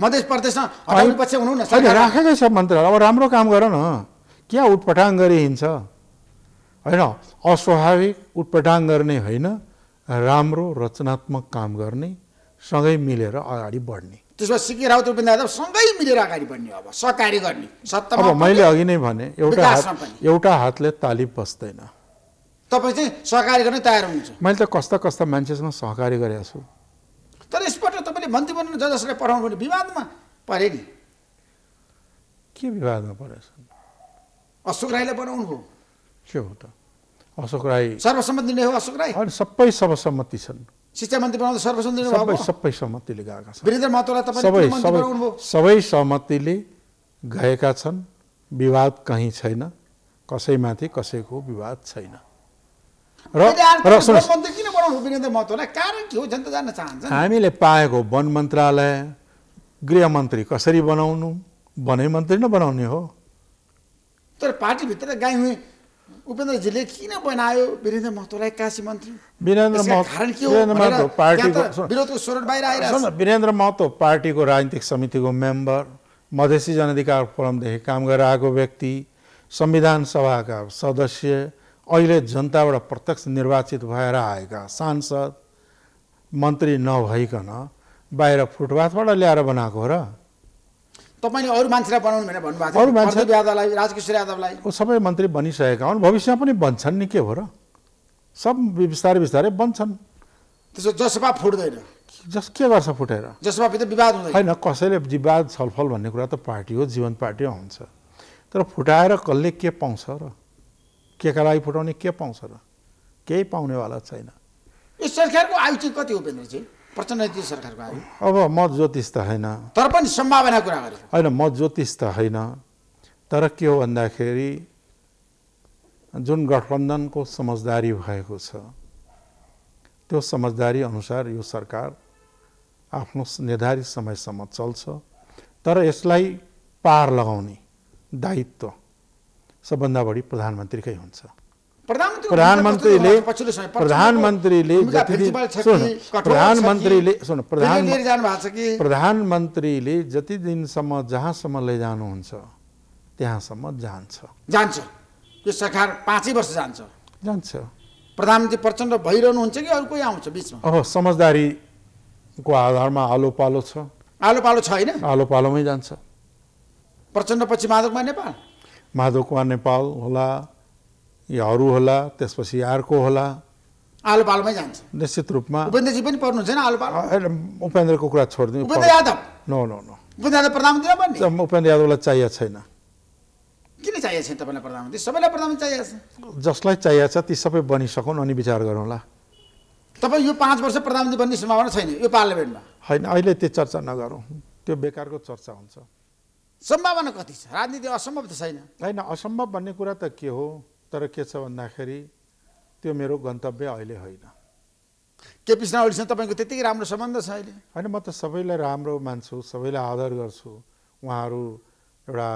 [SPEAKER 1] मध्य प्रदेशमा राखेकै
[SPEAKER 2] छ मन्त्रालय अब राम्रो काम गर न क्या उटपटाङ गरे हिँड्छ होइन अस्वाभाविक उटपटाङ गर्ने होइन राम्रो रचनात्मक काम गर्ने सँगै मिलेर अगाडि बढ्ने
[SPEAKER 1] त्यसमा सिके राउत सँगै मिलेर अगाडि बढ्ने अब सहकारी गर्ने अब मैले
[SPEAKER 2] अघि नै भने एउटा हात एउटा हातले तालिब बस्दैन
[SPEAKER 1] तपाईँ चाहिँ सहकारी गर्न तयार हुनुहुन्छ
[SPEAKER 2] मैले त कस्ता कस्ता मान्छेसँग सहकारी गरेको छु
[SPEAKER 1] तर यसपल्ट तपाईँले मन्त्री बन्नु ज जसलाई पठाउनु भने विवादमा परे नि
[SPEAKER 2] के विवादमा परेछ
[SPEAKER 1] अशोक राईलाई बनाउनु हो
[SPEAKER 2] के हो त अशोक राई
[SPEAKER 1] सर्वसम्मति नै हो अशोक राई सबै
[SPEAKER 2] सर्वसम्मति छन्
[SPEAKER 1] शिक्षा मन्त्री बनाउँदा सर्वसम्मति सबै सबै सहमतिले गएका छन् वीरेन्द्र महतोलाई सबै सबै
[SPEAKER 2] सबै सहमतिले गएका छन् विवाद कहीँ छैन कसैमाथि कसैको विवाद छैन र हामीले पाएको वन मन्त्रालय गृह मन्त्री कसरी बनाउनु वनै मन्त्री नै बनाउने हो
[SPEAKER 1] तर पार्टीभित्र गाई हुँ उपेन्द्रजीले किन बनायो वीरेन्द्र महतोलाई काशी मन्त्री
[SPEAKER 2] वीरेन्द्र महतो
[SPEAKER 1] पार्टीको
[SPEAKER 2] वीरेन्द्र महतो पार्टीको राजनीतिक समितिको मेम्बर मधेसी जनअधिकार फोरमदेखि काम गरेर आएको व्यक्ति संविधान सभाका सदस्य अहिले जनताबाट प्रत्यक्ष निर्वाचित भएर आएका सांसद मन्त्री नभइकन बाहिर फुटपाथबाट ल्याएर बनाएको हो र
[SPEAKER 1] तपाईँले अरू मान्छेलाई बनाउनु भनेर भन्नुभएको अरू मान्छे यादवलाई राजकिशोर यादवलाई
[SPEAKER 2] सबै मन्त्री बनिसकेका हुन् भविष्यमा पनि बन्छन् नि के हो र सब बिस्तारै बिस्तारै बन्छन्
[SPEAKER 1] त्यसो जसपा फुट्दैन
[SPEAKER 2] जस के गर्छ फुटेर जसपाभित्र विवाद हुँदैन होइन कसैले विवाद छलफल भन्ने कुरा त पार्टी हो जीवन पार्टी हुन्छ तर फुटाएर कसले के पाउँछ र के का लागि फुटाउने के पाउँछ र केही पाउनेवाला छैन
[SPEAKER 1] यो सरकारको आयु चाहिँ कति हो पेन्द्रजी प्रचण्ड सरकारको आयो
[SPEAKER 2] अब म ज्योतिष त होइन
[SPEAKER 1] तर पनि सम्भावना कुरा गरेँ
[SPEAKER 2] होइन म ज्योतिष त होइन तर के हो भन्दाखेरि जुन गठबन्धनको समझदारी भएको छ त्यो समझदारी अनुसार यो सरकार आफ्नो निर्धारित समयसम्म चल्छ तर यसलाई पार लगाउने दायित्व सबभन्दा बढी प्रधानमन्त्रीकै हुन्छ
[SPEAKER 1] प्रधानमन्त्रीले प्रधानमन्त्रीले जति प्रधानमन्त्रीले सुन प्रधान
[SPEAKER 2] प्रधानमन्त्रीले जति दिनसम्म जहाँसम्म लैजानुहुन्छ त्यहाँसम्म जान्छ
[SPEAKER 1] जान्छ यो सरकार पाँचै वर्ष जान्छ जान्छ प्रधानमन्त्री प्रचण्ड भइरहनुहुन्छ कि अरू कोही आउँछ बिचमा
[SPEAKER 2] अब समझदारीको आधारमा आलो पालो छ आलो पालो छ होइन आलो पालोमै जान्छ
[SPEAKER 1] प्रचण्ड पछि माधवमा नेपाल
[SPEAKER 2] माधवमा नेपाल होला यो अरू होला त्यसपछि अर्को होला
[SPEAKER 1] आलपालमै जान्छ
[SPEAKER 2] निश्चित रूपमा उपेन्द्रजी
[SPEAKER 1] पनि पढ्नुहुन्छ आलो पालो
[SPEAKER 2] उपेन्द्रको कुरा छोडिदिनु Upendra Yadav no no no
[SPEAKER 1] Upendra Yadav प्रधानमन्त्री
[SPEAKER 2] नबन्ने उपेन्द्र यादवलाई चाहिएको छैन
[SPEAKER 1] किन चाहिएको छैन तपाईँलाई प्रधानमन्त्री सबैलाई प्रधानमन्त्री चाहिएको
[SPEAKER 2] छ जसलाई चाहिएको छ ती सबै बनिसकौँ अनि विचार गरौँला
[SPEAKER 1] तपाईँ यो पाँच वर्ष प्रधानमन्त्री बन्ने सम्भावना छैन यो पार्लियामेन्टमा
[SPEAKER 2] होइन अहिले त्यो चर्चा नगरौँ त्यो बेकारको चर्चा हुन्छ
[SPEAKER 1] सम्भावना कति छ राजनीति असम्भव त छैन होइन असम्भव भन्ने कुरा
[SPEAKER 2] त के हो तर के छ भन्दाखेरि त्यो मेरो गन्तव्य अहिले होइन केपी ओलीसँग तपाईँको त्यतिकै राम्रो सम्बन्ध छ अहिले होइन म त सबैलाई राम्रो मान्छु सबैलाई आदर गर्छु उहाँहरू एउटा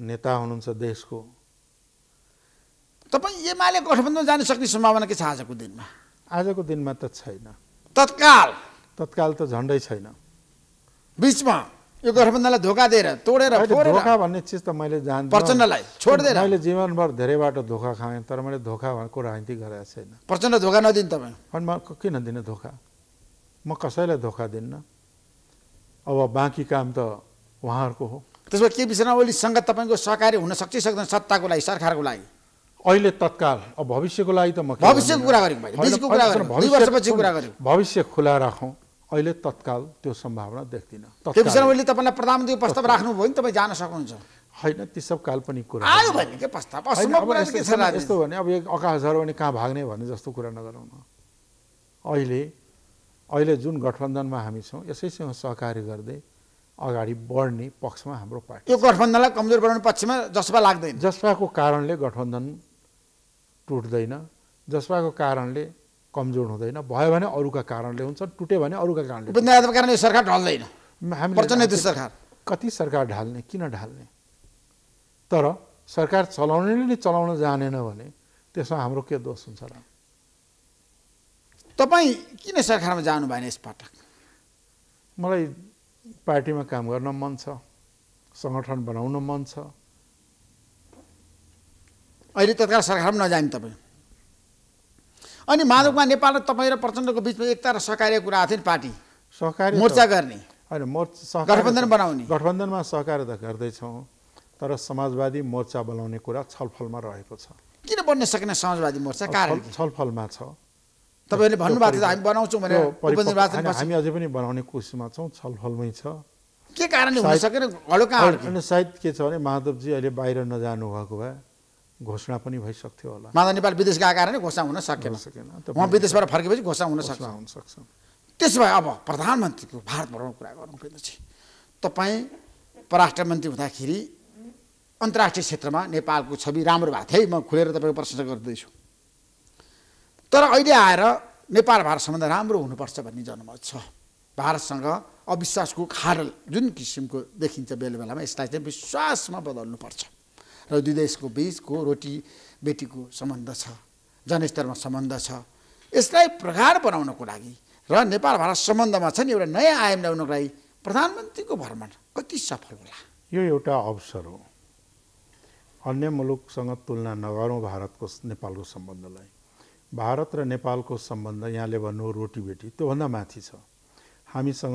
[SPEAKER 2] नेता हुनुहुन्छ देशको
[SPEAKER 1] तपाईँ एमाले गठबन्धन जान सक्ने सम्भावना के छ आजको दिनमा आजको दिनमा त छैन तत्काल तत्काल त झन्डै छैन बिचमा
[SPEAKER 2] यो गठबन्धनलाई धोका दिएर तोडेर धोका भन्ने चिज त मैले जान्छु प्रचण्डलाई छोडिदिएर मैले जीवनभर धेरै बाटो धोका खाएँ तर मैले धोका भनेको राजनीति गरेको छैन प्रचण्ड धोका नदिनु तपाईँ अनि म किन दिने धोका म कसैलाई धोका दिन्न अब बाँकी काम त उहाँहरूको हो
[SPEAKER 1] त्यसमा के विषयमा ओलीसँग तपाईँको सहकारी हुन सक्छ सक्दैन सत्ताको लागि सरकारको लागि अहिले तत्काल अब भविष्यको लागि त म भविष्यको कुरा गरौँ
[SPEAKER 2] भविष्य खुला राखौँ अहिले तत्काल त्यो सम्भावना देख्दिनँ त्यो विषयमा मैले
[SPEAKER 1] तपाईँलाई प्रधानमन्त्री प्रस्ताव राख्नुभयो नि तपाईँ जान सक्नुहुन्छ
[SPEAKER 2] होइन ती सब काल्पनिक कुरा
[SPEAKER 1] यस्तो
[SPEAKER 2] भने अब एक अकाश हर भने कहाँ भाग्ने भन्ने जस्तो कुरा नगरौँ न अहिले अहिले जुन गठबन्धनमा हामी छौँ यसैसँग सहकार्य गर्दै अगाडि बढ्ने पक्षमा हाम्रो पार्टी यो गठबन्धनलाई
[SPEAKER 1] कमजोर बनाउने पक्षमा जसपा लाग्दैन जसपाको कारणले
[SPEAKER 2] गठबन्धन टुट्दैन जसपाको कारणले कमजोर हुँदैन भयो भने अरूका कारणले हुन्छ टुट्यो भने अरूका कारणले
[SPEAKER 1] कारण यो सरकार ढल्दैन हामीले
[SPEAKER 2] सरकार कति सरकार ढाल्ने किन ढाल्ने तर सरकार चलाउने नै चलाउन जानेन भने त्यसमा हाम्रो के दोष हुन्छ र
[SPEAKER 1] तपाईँ किन सरकारमा जानु भएन यसपटक
[SPEAKER 2] मलाई पार्टीमा काम
[SPEAKER 1] गर्न मन छ सङ्गठन बनाउन मन छ अहिले तत्काल सरकारमा नजाने तपाईँ अनि माधवमा नेपाल र तपाईँ र प्रचण्डको बिचमा एकता र सहकार्य कुरा आएको थियो नि पार्टी सहकारी मोर्चा गर्ने होइन मोर्चा गठबन्धन बनाउने
[SPEAKER 2] गठबन्धनमा सहकार्य त गर्दैछौँ तर समाजवादी मोर्चा बनाउने कुरा छलफलमा
[SPEAKER 1] रहेको छ किन बन्न सकेन समाजवादी मोर्चा कारण
[SPEAKER 2] छलफलमा छ
[SPEAKER 1] तपाईँहरूले भन्नुभएको थियो हामी बनाउँछौँ भने हामी
[SPEAKER 2] अझै पनि बनाउने कोसिसमा छौँ छलफलमै छ के कारणले हुन सकेन सायद के छ भने माधवजी अहिले बाहिर नजानु भएको भए घोषणा पनि भइसक्थ्यो होला
[SPEAKER 1] माधव नेपाल विदेश गएको कारणले घोषणा हुन सकेन सकेन उहाँ विदेशबाट फर्केपछि घोषणा हुन सक्छ सक्छ त्यसो भए अब प्रधानमन्त्रीको भारत भ्रमणको कुरा गरौँ चाहिँ तपाईँ परराष्ट्र मन्त्री हुँदाखेरि अन्तर्राष्ट्रिय क्षेत्रमा नेपालको छवि राम्रो भएको थिएँ म खुलेर तपाईँको प्रशंसा गर्दैछु तर अहिले आएर नेपाल भारत सम्बन्ध राम्रो हुनुपर्छ भन्ने जनमत छ भारतसँग अविश्वासको खाडल जुन किसिमको देखिन्छ बेला बेलामा यसलाई चाहिँ विश्वासमा बदल्नुपर्छ र दुई देशको बिचको रोटी बेटीको सम्बन्ध छ जनस्तरमा सम्बन्ध छ यसलाई प्रगाढ बनाउनको लागि र नेपाल भारत सम्बन्धमा छ नि एउटा नयाँ आयाम ल्याउनको लागि प्रधानमन्त्रीको भ्रमण कति सफल होला
[SPEAKER 2] यो एउटा अवसर हो अन्य मुलुकसँग तुलना नगरौँ भारतको नेपालको सम्बन्धलाई भारत र नेपालको सम्बन्ध यहाँले भन्नु रोटी बेटी त्योभन्दा माथि छ हामीसँग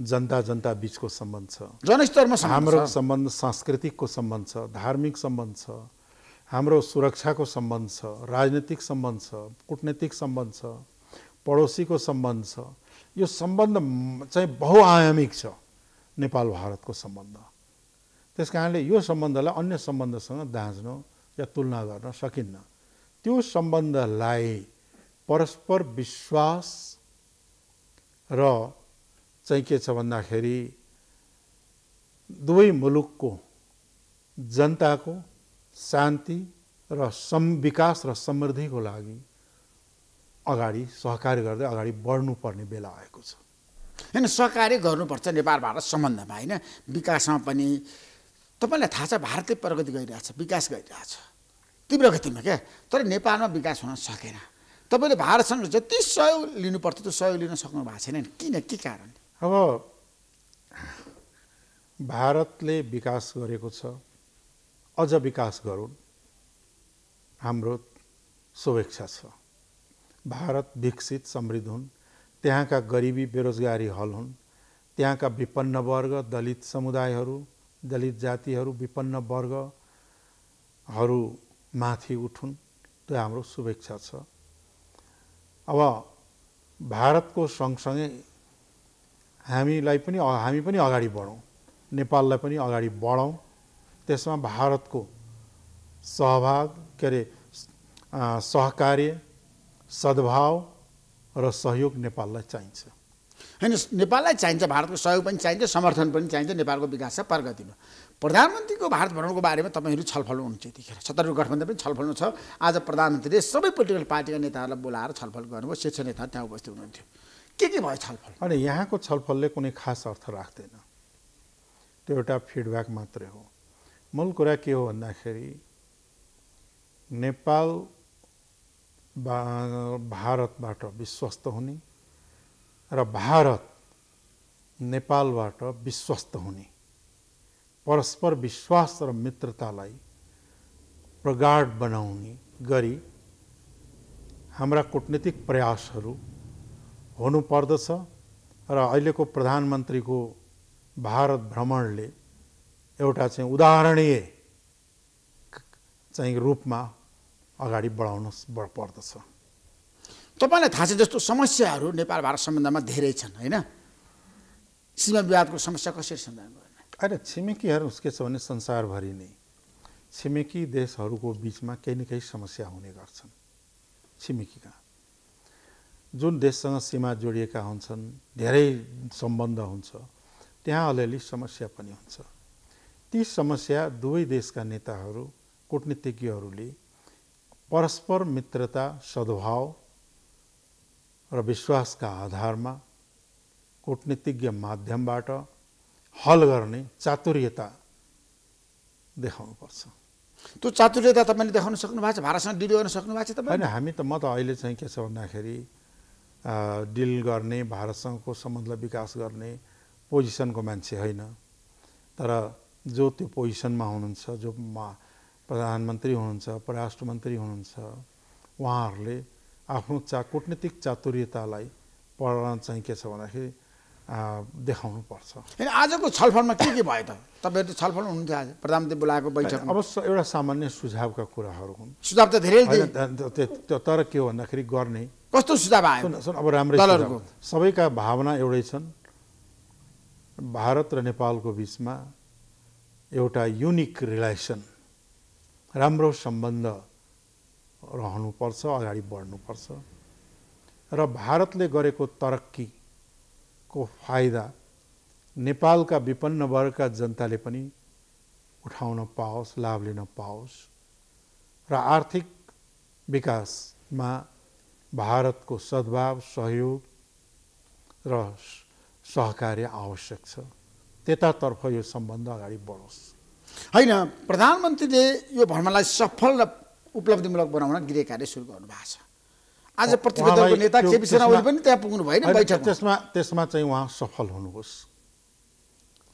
[SPEAKER 2] जनता जनता बिचको सम्बन्ध छ जनस्तरमा हाम्रो सम्बन्ध सांस्कृतिकको सम्बन्ध छ धार्मिक सम्बन्ध छ हाम्रो सुरक्षाको सम्बन्ध छ राजनीतिक सम्बन्ध छ कुटनीतिक सम्बन्ध छ पडोसीको सम्बन्ध छ यो सम्बन्ध चाहिँ बहुआयामिक छ नेपाल भारतको सम्बन्ध त्यस कारणले यो सम्बन्धलाई अन्य सम्बन्धसँग दाँच्न या तुलना गर्न सकिन्न त्यो सम्बन्धलाई परस्पर विश्वास र चाहिँ के छ भन्दाखेरि दुवै मुलुकको जनताको शान्ति र सम विकास र समृद्धिको लागि अगाडि सहकार्य
[SPEAKER 1] गर्दै अगाडि बढ्नुपर्ने बेला आएको छ होइन सहकार्य गर्नुपर्छ नेपाल भारत सम्बन्धमा होइन विकासमा पनि तपाईँलाई थाहा छ भारतले प्रगति गरिरहेछ विकास गरिरहेछ तीव्र गतिमा क्या तर नेपालमा विकास हुन सकेन तपाईँले भारतसँग जति सहयोग लिनुपर्थ्यो त्यो सहयोग लिन सक्नु भएको छैन किन के कारण अब
[SPEAKER 2] भारतले विकास गरेको छ अझ विकास गरौँ हाम्रो शुभेच्छा छ भारत विकसित समृद्ध हुन् त्यहाँका गरिबी बेरोजगारी हल हुन् त्यहाँका विपन्न वर्ग दलित समुदायहरू दलित जातिहरू विपन्न वर्गहरू माथि उठुन् त्यो हाम्रो शुभेच्छा छ अब भारतको सँगसँगै हामीलाई पनि हामी पनि अगाडि बढौँ नेपाललाई पनि अगाडि बढाउँ त्यसमा भारतको सहभाग के अरे सहकार्य सद्भाव र सहयोग नेपाललाई चाहिन्छ
[SPEAKER 1] होइन नेपाललाई चाहिन्छ भारतको सहयोग पनि चाहिन्छ समर्थन पनि चाहिन्छ नेपालको विकास र प्रगतिमा प्रधानमन्त्रीको भारत भ्रमणको बारेमा तपाईँहरू छलफल हुनुहुन्छ यतिखेर सत्तर गठबन्धन पनि छलफल छ आज प्रधानमन्त्रीले सबै पोलिटिकल पार्टीका नेताहरूलाई बोलाएर छलफल गर्नुभयो शीर्ष नेताहरू त्यहाँ उपस्थित हुनुहुन्थ्यो के के भयो छलफल अनि यहाँको छलफलले कुनै खास अर्थ राख्दैन
[SPEAKER 2] त्यो एउटा फिडब्याक मात्रै हो मूल कुरा के हो भन्दाखेरि नेपाल बा भारतबाट विश्वस्त हुने र भारत नेपालबाट विश्वस्त हुने परस्पर विश्वास र मित्रतालाई प्रगाढ बनाउने गरी हाम्रा कुटनीतिक प्रयासहरू हुनुपर्दछ र अहिलेको प्रधानमन्त्रीको भारत भ्रमणले एउटा चाहिँ उदाहरणीय चाहिँ रूपमा अगाडि बढाउनु पर्दछ
[SPEAKER 1] तपाईँलाई थाहा छ जस्तो समस्याहरू नेपाल भारत सम्बन्धमा धेरै छन् होइन सीमा विवादको समस्या कसरी सन्धान गर्ने
[SPEAKER 2] अहिले छिमेकीहरू के छ भने संसारभरि नै छिमेकी देशहरूको बिचमा केही न केही समस्या हुने गर्छन् छिमेकीका जुन देशसँग सीमा जोडिएका हुन्छन् धेरै सम्बन्ध हुन्छ त्यहाँ अलिअलि समस्या पनि हुन्छ ती समस्या दुवै देशका नेताहरू कुटनीतिज्ञहरूले परस्पर मित्रता सद्भाव र विश्वासका आधारमा कुटनीतिज्ञ माध्यमबाट हल गर्ने चातुर्यता देखाउनुपर्छ
[SPEAKER 1] त्यो चातुर्यता तपाईँले देखाउन सक्नु भएको छ भारतसँग डिल गर्न सक्नु भएको छ तपाईँ
[SPEAKER 2] हामी त म त अहिले चाहिँ के छ भन्दाखेरि डिल गर्ने भारतसँगको सम्बन्धलाई विकास गर्ने पोजिसनको मान्छे होइन तर जो त्यो पोजिसनमा हुनुहुन्छ जो प्रधानमन्त्री हुनुहुन्छ परराष्ट्र मन्त्री हुनुहुन्छ उहाँहरूले आफ्नो चा कुटनीतिक चातुर्यतालाई पढ्न चाहिँ के छ भन्दाखेरि देखाउनु पर्छ होइन आजको छलफलमा
[SPEAKER 1] के के भयो त तपाईँहरू छलफल हुनुहुन्थ्यो आज प्रधानमन्त्री बोलाएको बैठक
[SPEAKER 2] अवश्य एउटा सामान्य सुझावका कुराहरू हुन् सुझाव त धेरै तर के हो भन्दाखेरि गर्ने कस्तो सुझाव आयो सुन अब राम्रै सबैका भावना एउटै छन् भारत र नेपालको बिचमा एउटा युनिक रिलेसन राम्रो सम्बन्ध रहनुपर्छ अगाडि बढ्नुपर्छ र भारतले गरेको तरक्कीको फाइदा नेपालका विपन्न वर्गका जनताले पनि उठाउन पाओस् लाभ लिन पाओस् र आर्थिक विकासमा भारतको सद्भाव सहयोग र सहकार्य आवश्यक छ त्यतातर्फ
[SPEAKER 1] यो सम्बन्ध अगाडि बढोस् होइन प्रधानमन्त्रीले यो भ्रमणलाई सफल र उपलब्धिमूलक बनाउन गृह कार्य सुरु गर्नुभएको छ आज प्रतिबद्धको नेता केपी शर्मा ओली पनि त्यहाँ पुग्नु भएन बैठक त्यसमा
[SPEAKER 2] त्यसमा चाहिँ उहाँ सफल हुनुहोस्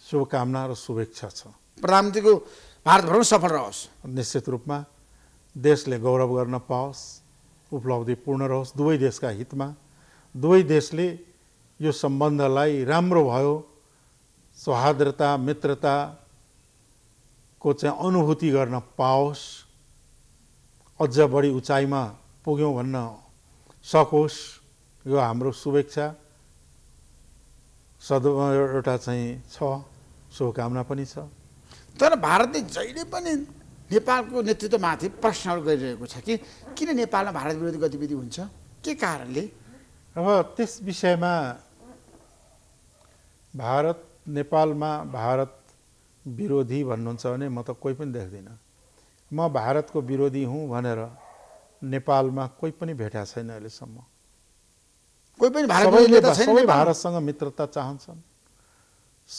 [SPEAKER 2] शुभकामना र शुभेच्छा छ
[SPEAKER 1] प्रधानमन्त्रीको भारत भ्रमण सफल रहोस्
[SPEAKER 2] निश्चित रूपमा देशले गौरव गर्न पाओस् उपलब्धिपूर्ण रहोस् दुवै देशका हितमा दुवै देशले यो सम्बन्धलाई राम्रो भयो सौहार्द्रता मित्रताको चाहिँ अनुभूति गर्न पाओस् अझ बढी उचाइमा पुग्यौँ भन्न सकोस् यो हाम्रो शुभेच्छा सद एउटा चाहिँ छ
[SPEAKER 1] शुभकामना पनि छ तर भारतले जहिले पनि नेपालको नेतृत्वमाथि प्रश्नहरू गरिरहेको छ कि किन नेपालमा भारत विरोधी गतिविधि हुन्छ के कारणले अब त्यस विषयमा भारत नेपालमा
[SPEAKER 2] भारत विरोधी भन्नुहुन्छ भने म त कोही पनि देख्दिनँ म भारतको विरोधी हुँ भनेर नेपालमा कोही पनि भेटा छैन अहिलेसम्म
[SPEAKER 1] कोही पनि सबै भारतसँग
[SPEAKER 2] मित्रता चाहन्छन्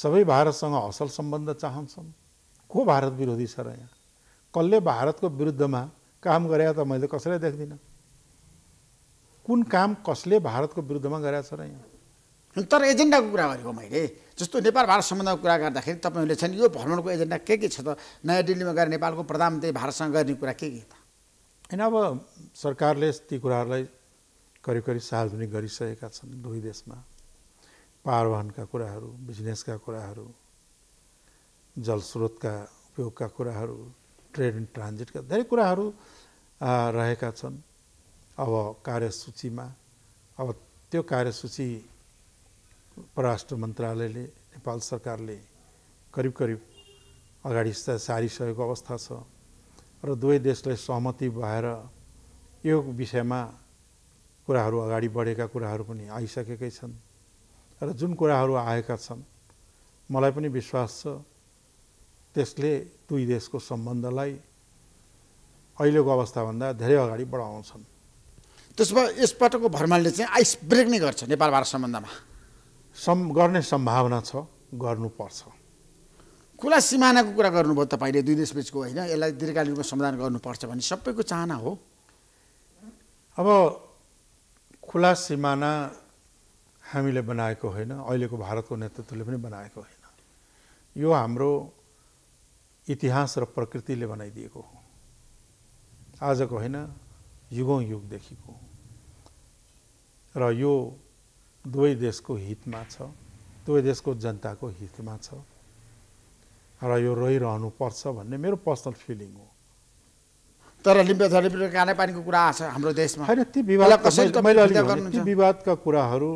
[SPEAKER 2] सबै भारतसँग असल सम्बन्ध चाहन्छन् को भारत विरोधी छ र यहाँ कसले भारतको विरुद्धमा काम गरे त मैले कसैलाई देख्दिनँ कुन काम कसले भारतको
[SPEAKER 1] विरुद्धमा गरेको छ र यहाँ तर एजेन्डाको कुरा गरेको मैले जस्तो नेपाल भारत सम्बन्धको कुरा गर्दाखेरि तपाईँहरूले छन् यो भ्रमणको एजेन्डा के के छ त नयाँ दिल्लीमा गएर नेपालको प्रधानमन्त्री भारतसँग गर्ने कुरा के के त
[SPEAKER 2] होइन अब सरकारले ती कुराहरूलाई करिब करिब सार्वजनिक गरिसकेका छन् दुवै देशमा पारवाहनका कुराहरू बिजनेसका कुराहरू जलस्रोतका उपयोगका कुराहरू ट्रेड इन ट्रान्जिटका धेरै कुराहरू रहेका छन् अब कार्यसूचीमा अब त्यो कार्यसूची परराष्ट्र मन्त्रालयले नेपाल सरकारले करिब करिब अगाडि सारिसकेको अवस्था छ र दुवै देशले सहमति भएर यो विषयमा कुराहरू अगाडि बढेका कुराहरू पनि आइसकेकै छन् र जुन कुराहरू आएका छन् मलाई पनि विश्वास छ त्यसले दुई देशको सम्बन्धलाई अहिलेको अवस्थाभन्दा धेरै अगाडि बढाउँछन् त्यसो भए यसपटकको भर्माले चाहिँ आइस
[SPEAKER 1] ब्रेक नै गर्छ नेपाल भारत सम्बन्धमा
[SPEAKER 2] सम् गर्ने सम्भावना छ गर्नुपर्छ
[SPEAKER 1] खुला सिमानाको कुरा गर्नुभयो तपाईँले दुई देशबिचको होइन यसलाई दीर्घकालीन रूपमा समाधान गर्नुपर्छ भन्ने सबैको चाहना हो अब खुला सिमाना
[SPEAKER 2] हामीले बनाएको होइन अहिलेको भारतको नेतृत्वले पनि बनाएको होइन यो हाम्रो इतिहास र प्रकृतिले बनाइदिएको हो आजको होइन युगौँ युगदेखिको र यो दुवै देशको हितमा छ दुवै देशको जनताको हितमा छ र यो रहिरहनु पर्छ भन्ने मेरो पर्सनल फिलिङ हो
[SPEAKER 1] तर लिम्बे खाने पानीको कुरा आछ हाम्रो देशमा होइन ती विवाद मैले विवादका
[SPEAKER 2] कुराहरू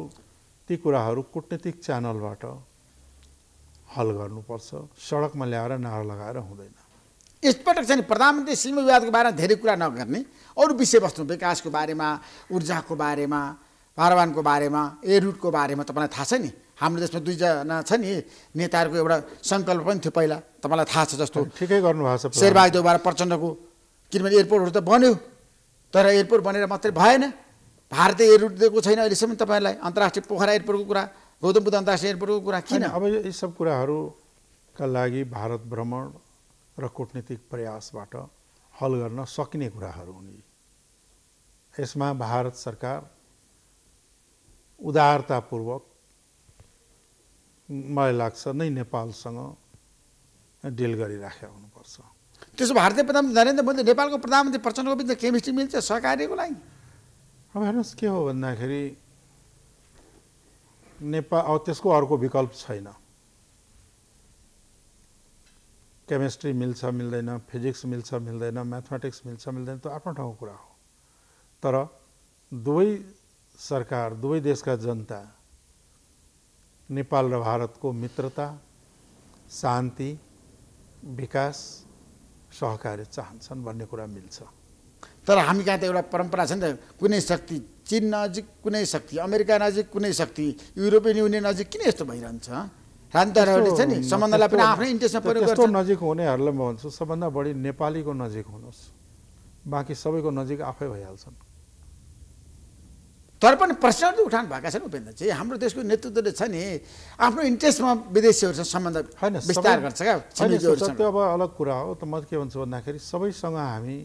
[SPEAKER 2] ती कुराहरू कुटनीतिक च्यानलबाट हल गर्नुपर्छ सडकमा ल्याएर नारा लगाएर हुँदैन
[SPEAKER 1] यसपटक चाहिँ प्रधानमन्त्री सीमा विवादको बारेमा धेरै कुरा नगर्ने अरू विषयवस्तु विकासको बारेमा ऊर्जाको बारेमा भारवानको बारेमा एयर रुटको बारेमा तपाईँलाई थाहा छ नि हाम्रो देशमा दुईजना छ नि नेताहरूको एउटा सङ्कल्प पनि थियो पहिला तपाईँलाई थाहा छ जस्तो ठिकै गर्नुभएको छ शेरबहादुरबाट प्रचण्डको किनभने एयरपोर्टहरू त बन्यो तर एयरपोर्ट बनेर मात्रै भएन भारतीय एयरुट दिएको छैन अहिलेसम्म तपाईँलाई अन्तर्राष्ट्रिय पोखरा एयरपोर्टको कुरा गौतम बुद्ध अन्तर्राष्ट्रिय कुरा किन अब यी सब कुराहरूका
[SPEAKER 2] लागि भारत भ्रमण र कुटनीतिक प्रयासबाट हल गर्न सकिने कुराहरू हुन् यसमा भारत सरकार उदारतापूर्वक मलाई लाग्छ नै नेपालसँग डिल गरिराखेका हुनुपर्छ
[SPEAKER 1] त्यसो भारतीय प्रधानमन्त्री नरेन्द्र मोदी नेपालको प्रधानमन्त्री प्रचण्डको बिचमा केमिस्ट्री मिल्छ सहकार्यको लागि
[SPEAKER 2] अब हेर्नुहोस् के हो भन्दाखेरि नेपाल त्यसको अर्को विकल्प छैन केमिस्ट्री मिल्छ मिल्दैन फिजिक्स मिल्छ मिल्दैन म्याथमेटिक्स मिल्छ मिल्दैन त्यो आफ्नो ठाउँको कुरा हो तर दुवै सरकार दुवै देशका जनता नेपाल र भारतको मित्रता
[SPEAKER 1] शान्ति विकास सहकार्य चाहन्छन् भन्ने कुरा मिल्छ तर हामी कहाँ त एउटा परम्परा छ नि त कुनै शक्ति चिन नजिक कुनै शक्ति अमेरिका नजिक कुनै शक्ति युरोपियन युनियन नजिक किन यस्तो भइरहन्छ रान्तारावटी छ नि सम्बन्धलाई पनि आफ्नै इन्ट्रेस्टमा प्रयोग गर्छ
[SPEAKER 2] नजिक हुनेहरूलाई म भन्छु सबभन्दा बढी नेपालीको नजिक हुनुहोस्
[SPEAKER 1] बाँकी सबैको नजिक आफै भइहाल्छन् तर पनि प्रश्नहरू उठान भएका छन् उपेन्द्रजी हाम्रो देशको नेतृत्वले छ नि आफ्नो इन्ट्रेस्टमा विदेशीहरूसँग सम्बन्ध होइन विस्तार गर्छ क्या त्यो
[SPEAKER 2] अब अलग कुरा हो त म के भन्छु भन्दाखेरि सबैसँग हामी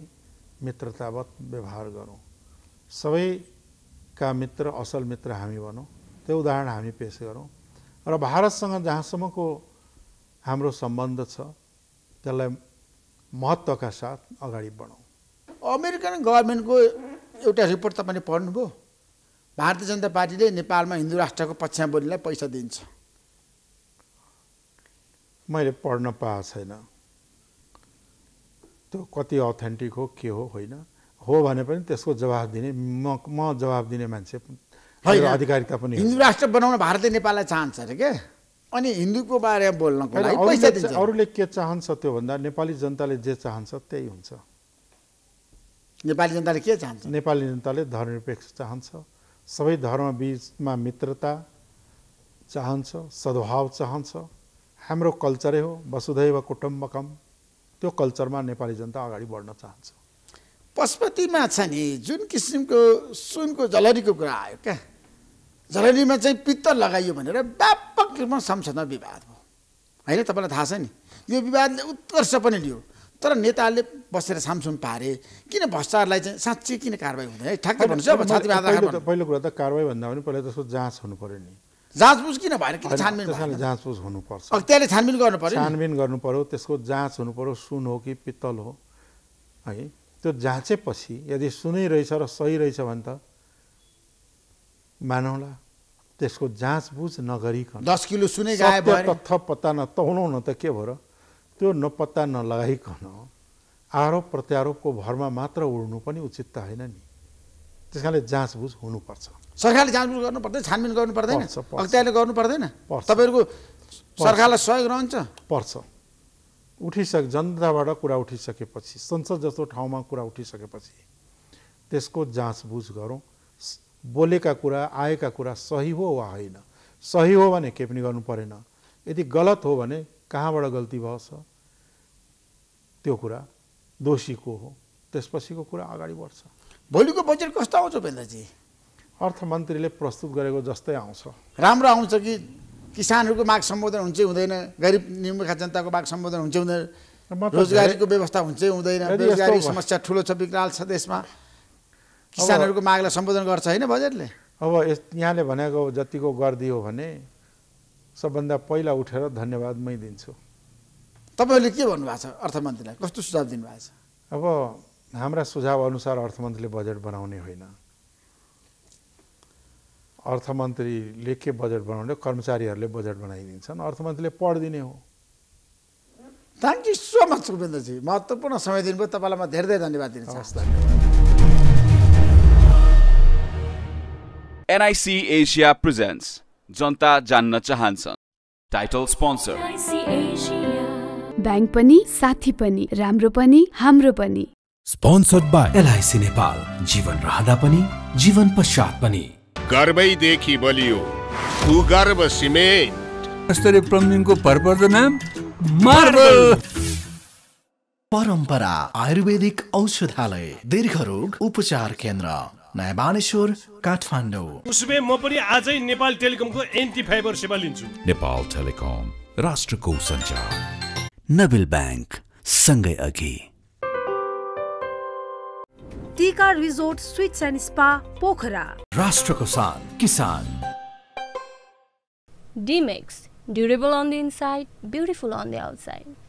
[SPEAKER 2] मित्रतावत व्यवहार गरौँ सबै का मित्र असल मित्र हामी भनौँ त्यो उदाहरण हामी पेस गरौँ र भारतसँग जहाँसम्मको हाम्रो सम्बन्ध छ त्यसलाई महत्त्वका साथ अगाडि बढाउँ
[SPEAKER 1] अमेरिकन गभर्मेन्टको एउटा रिपोर्ट तपाईँले पढ्नुभयो भारतीय जनता पार्टीले नेपालमा हिन्दू राष्ट्रको पक्षमा बोलीलाई पैसा दिन्छ
[SPEAKER 2] मैले पढ्न पाएको छैन त्यो कति अथेन्टिक हो के हो होइन हो भने पनि त्यसको जवाब दिने म म जवाब दिने मान्छे अधिकारिता
[SPEAKER 1] पनि हिन्दू राष्ट्र बनाउन भारतले नेपाललाई चाहन्छ अरे के अनि हिन्दूको बारेमा बोल्नको
[SPEAKER 2] लागि अरूले के चाहन्छ त्यो भन्दा नेपाली जनताले जे चाहन्छ त्यही हुन्छ नेपाली जनताले के चाहन्छ नेपाली जनताले धर्मनिरपेक्ष चाहन्छ सबै धर्म बिचमा मित्रता चाहन्छ सद्भाव चाहन्छ हाम्रो कल्चरै हो वसुधैव कुटुम्बकम त्यो कल्चरमा नेपाली जनता अगाडि बढ्न चाहन्छ
[SPEAKER 1] पशुपतिमा छ नि जुन किसिमको सुनको जलरीको कुरा आयो क्या जलरीमा चाहिँ पित्तल लगाइयो भनेर व्यापक रूपमा संसदमा विवाद भयो होइन तपाईँलाई थाहा छ नि यो विवादले उत्कर्ष पनि लियो तर नेताले बसेर सामसुम पारे किन भ्रष्टाचारलाई चाहिँ साँच्चै किन कारवाही हुँदैन ठ्याक्कै भन्नुहोस्
[SPEAKER 2] पहिलो कुरा त कारवाही भन्दा पनि पहिला त्यसको जाँच हुनु पऱ्यो नि
[SPEAKER 1] जाँचबुझ किन भएन किन छानबिन जाँचबुझ हुनुपर्छ त्यसले छानबिन गर्नु पर्यो छानबिन
[SPEAKER 2] गर्नु पर्यो त्यसको जाँच हुनु पऱ्यो सुन हो कि पित्तल हो है त्यो जाँचेपछि यदि सुनै रहेछ र सही रहेछ भने त मानौँला त्यसको जाँचबुझ नगरिकन दस किलो सुने तथ्य पत्ता नतौलाउ न त के भयो र त्यो नपत्ता नलगाइकन आरोप प्रत्यारोपको भरमा मात्र
[SPEAKER 1] उड्नु पनि उचित त होइन नि त्यस कारणले जाँचबुझ हुनुपर्छ सरकारले जाँचबुझ गर्नु पर्दैन छानबिन गर्नु पर्दैन अख्तियारले गर्नु पर्दैन तपाईँहरूको सरकारलाई सहयोग रहन्छ
[SPEAKER 2] पर्छ उठिसके जनताबाट कुरा उठिसकेपछि संसद जस्तो ठाउँमा कुरा उठिसकेपछि त्यसको जाँचबुझ गरौँ बोलेका कुरा आएका कुरा सही हो वा होइन सही हो भने केही पनि गर्नु परेन यदि गलत हो भने कहाँबाट गल्ती भएछ त्यो कुरा दोषीको हो त्यसपछिको
[SPEAKER 1] कुरा अगाडि बढ्छ भोलिको बजेट कस्तो आउँछ बेलाजी अर्थमन्त्रीले प्रस्तुत गरेको जस्तै आउँछ राम्रो आउँछ कि किसानहरूको माग सम्बोधन हुन्छै हुँदैन गरिब निमुखा जनताको माग सम्बोधन हुन्छ हुँदैन रोजगारीको व्यवस्था हुन्छ हुँदैन बेरोजगारी समस्या ठुलो छ विकराल छ देशमा किसानहरूको मागलाई सम्बोधन गर्छ होइन बजेटले अब यहाँले
[SPEAKER 2] भनेको जतिको गरिदियो भने सबभन्दा पहिला उठेर धन्यवाद मै दिन्छु
[SPEAKER 1] तपाईँहरूले के भन्नुभएको छ अर्थमन्त्रीलाई कस्तो सुझाव दिनुभएको छ
[SPEAKER 2] अब हाम्रा सुझाव अनुसार अर्थमन्त्रीले बजेट बनाउने होइन अर्थमन्त्रीले के बजेट बनाउने कर्मचारीहरूले बजेट बनाइदिन्छन्
[SPEAKER 1] अर्थमन्त्रीले पढिदिने हो थ्याङ्क यू सो मच गोविन्दजी महत्त्वपूर्ण समय दिनुभयो तपाईँलाई म धेरै धेरै धन्यवाद दिन चाहन्छु धन्यवाद एनआइसी एसिया प्रेजेन्ट्स जनता जान्न चाहन्छन् टाइटल स्पोन्सर
[SPEAKER 2] ब्याङ्क पनि साथी पनि राम्रो पनि हाम्रो पनि स्पोन्सर्ड
[SPEAKER 1] बाई एलआइसी नेपाल जीवन रहँदा पनि जीवन पश्चात पनि
[SPEAKER 2] देखि बलियो भूगर्भ सिमेन्ट भरपर्दो नाम
[SPEAKER 1] मार्बल परम्परा आयुर्वेदिक औषधालय दीर्घ रोग उपचार केन्द्र नयाँ बानेश्वर काठमाडौँ म पनि आजै नेपाल टेलिकमको एन्टी फाइबर सेवा लिन्छु नेपाल टेलिकम राष्ट्रको सञ्चार नबिल ब्याङ्क सँगै अघि
[SPEAKER 2] Tika resort suites and spa Pokhara
[SPEAKER 1] राष्ट्रको साथ Kisan
[SPEAKER 2] Dimex durable on the inside beautiful on the outside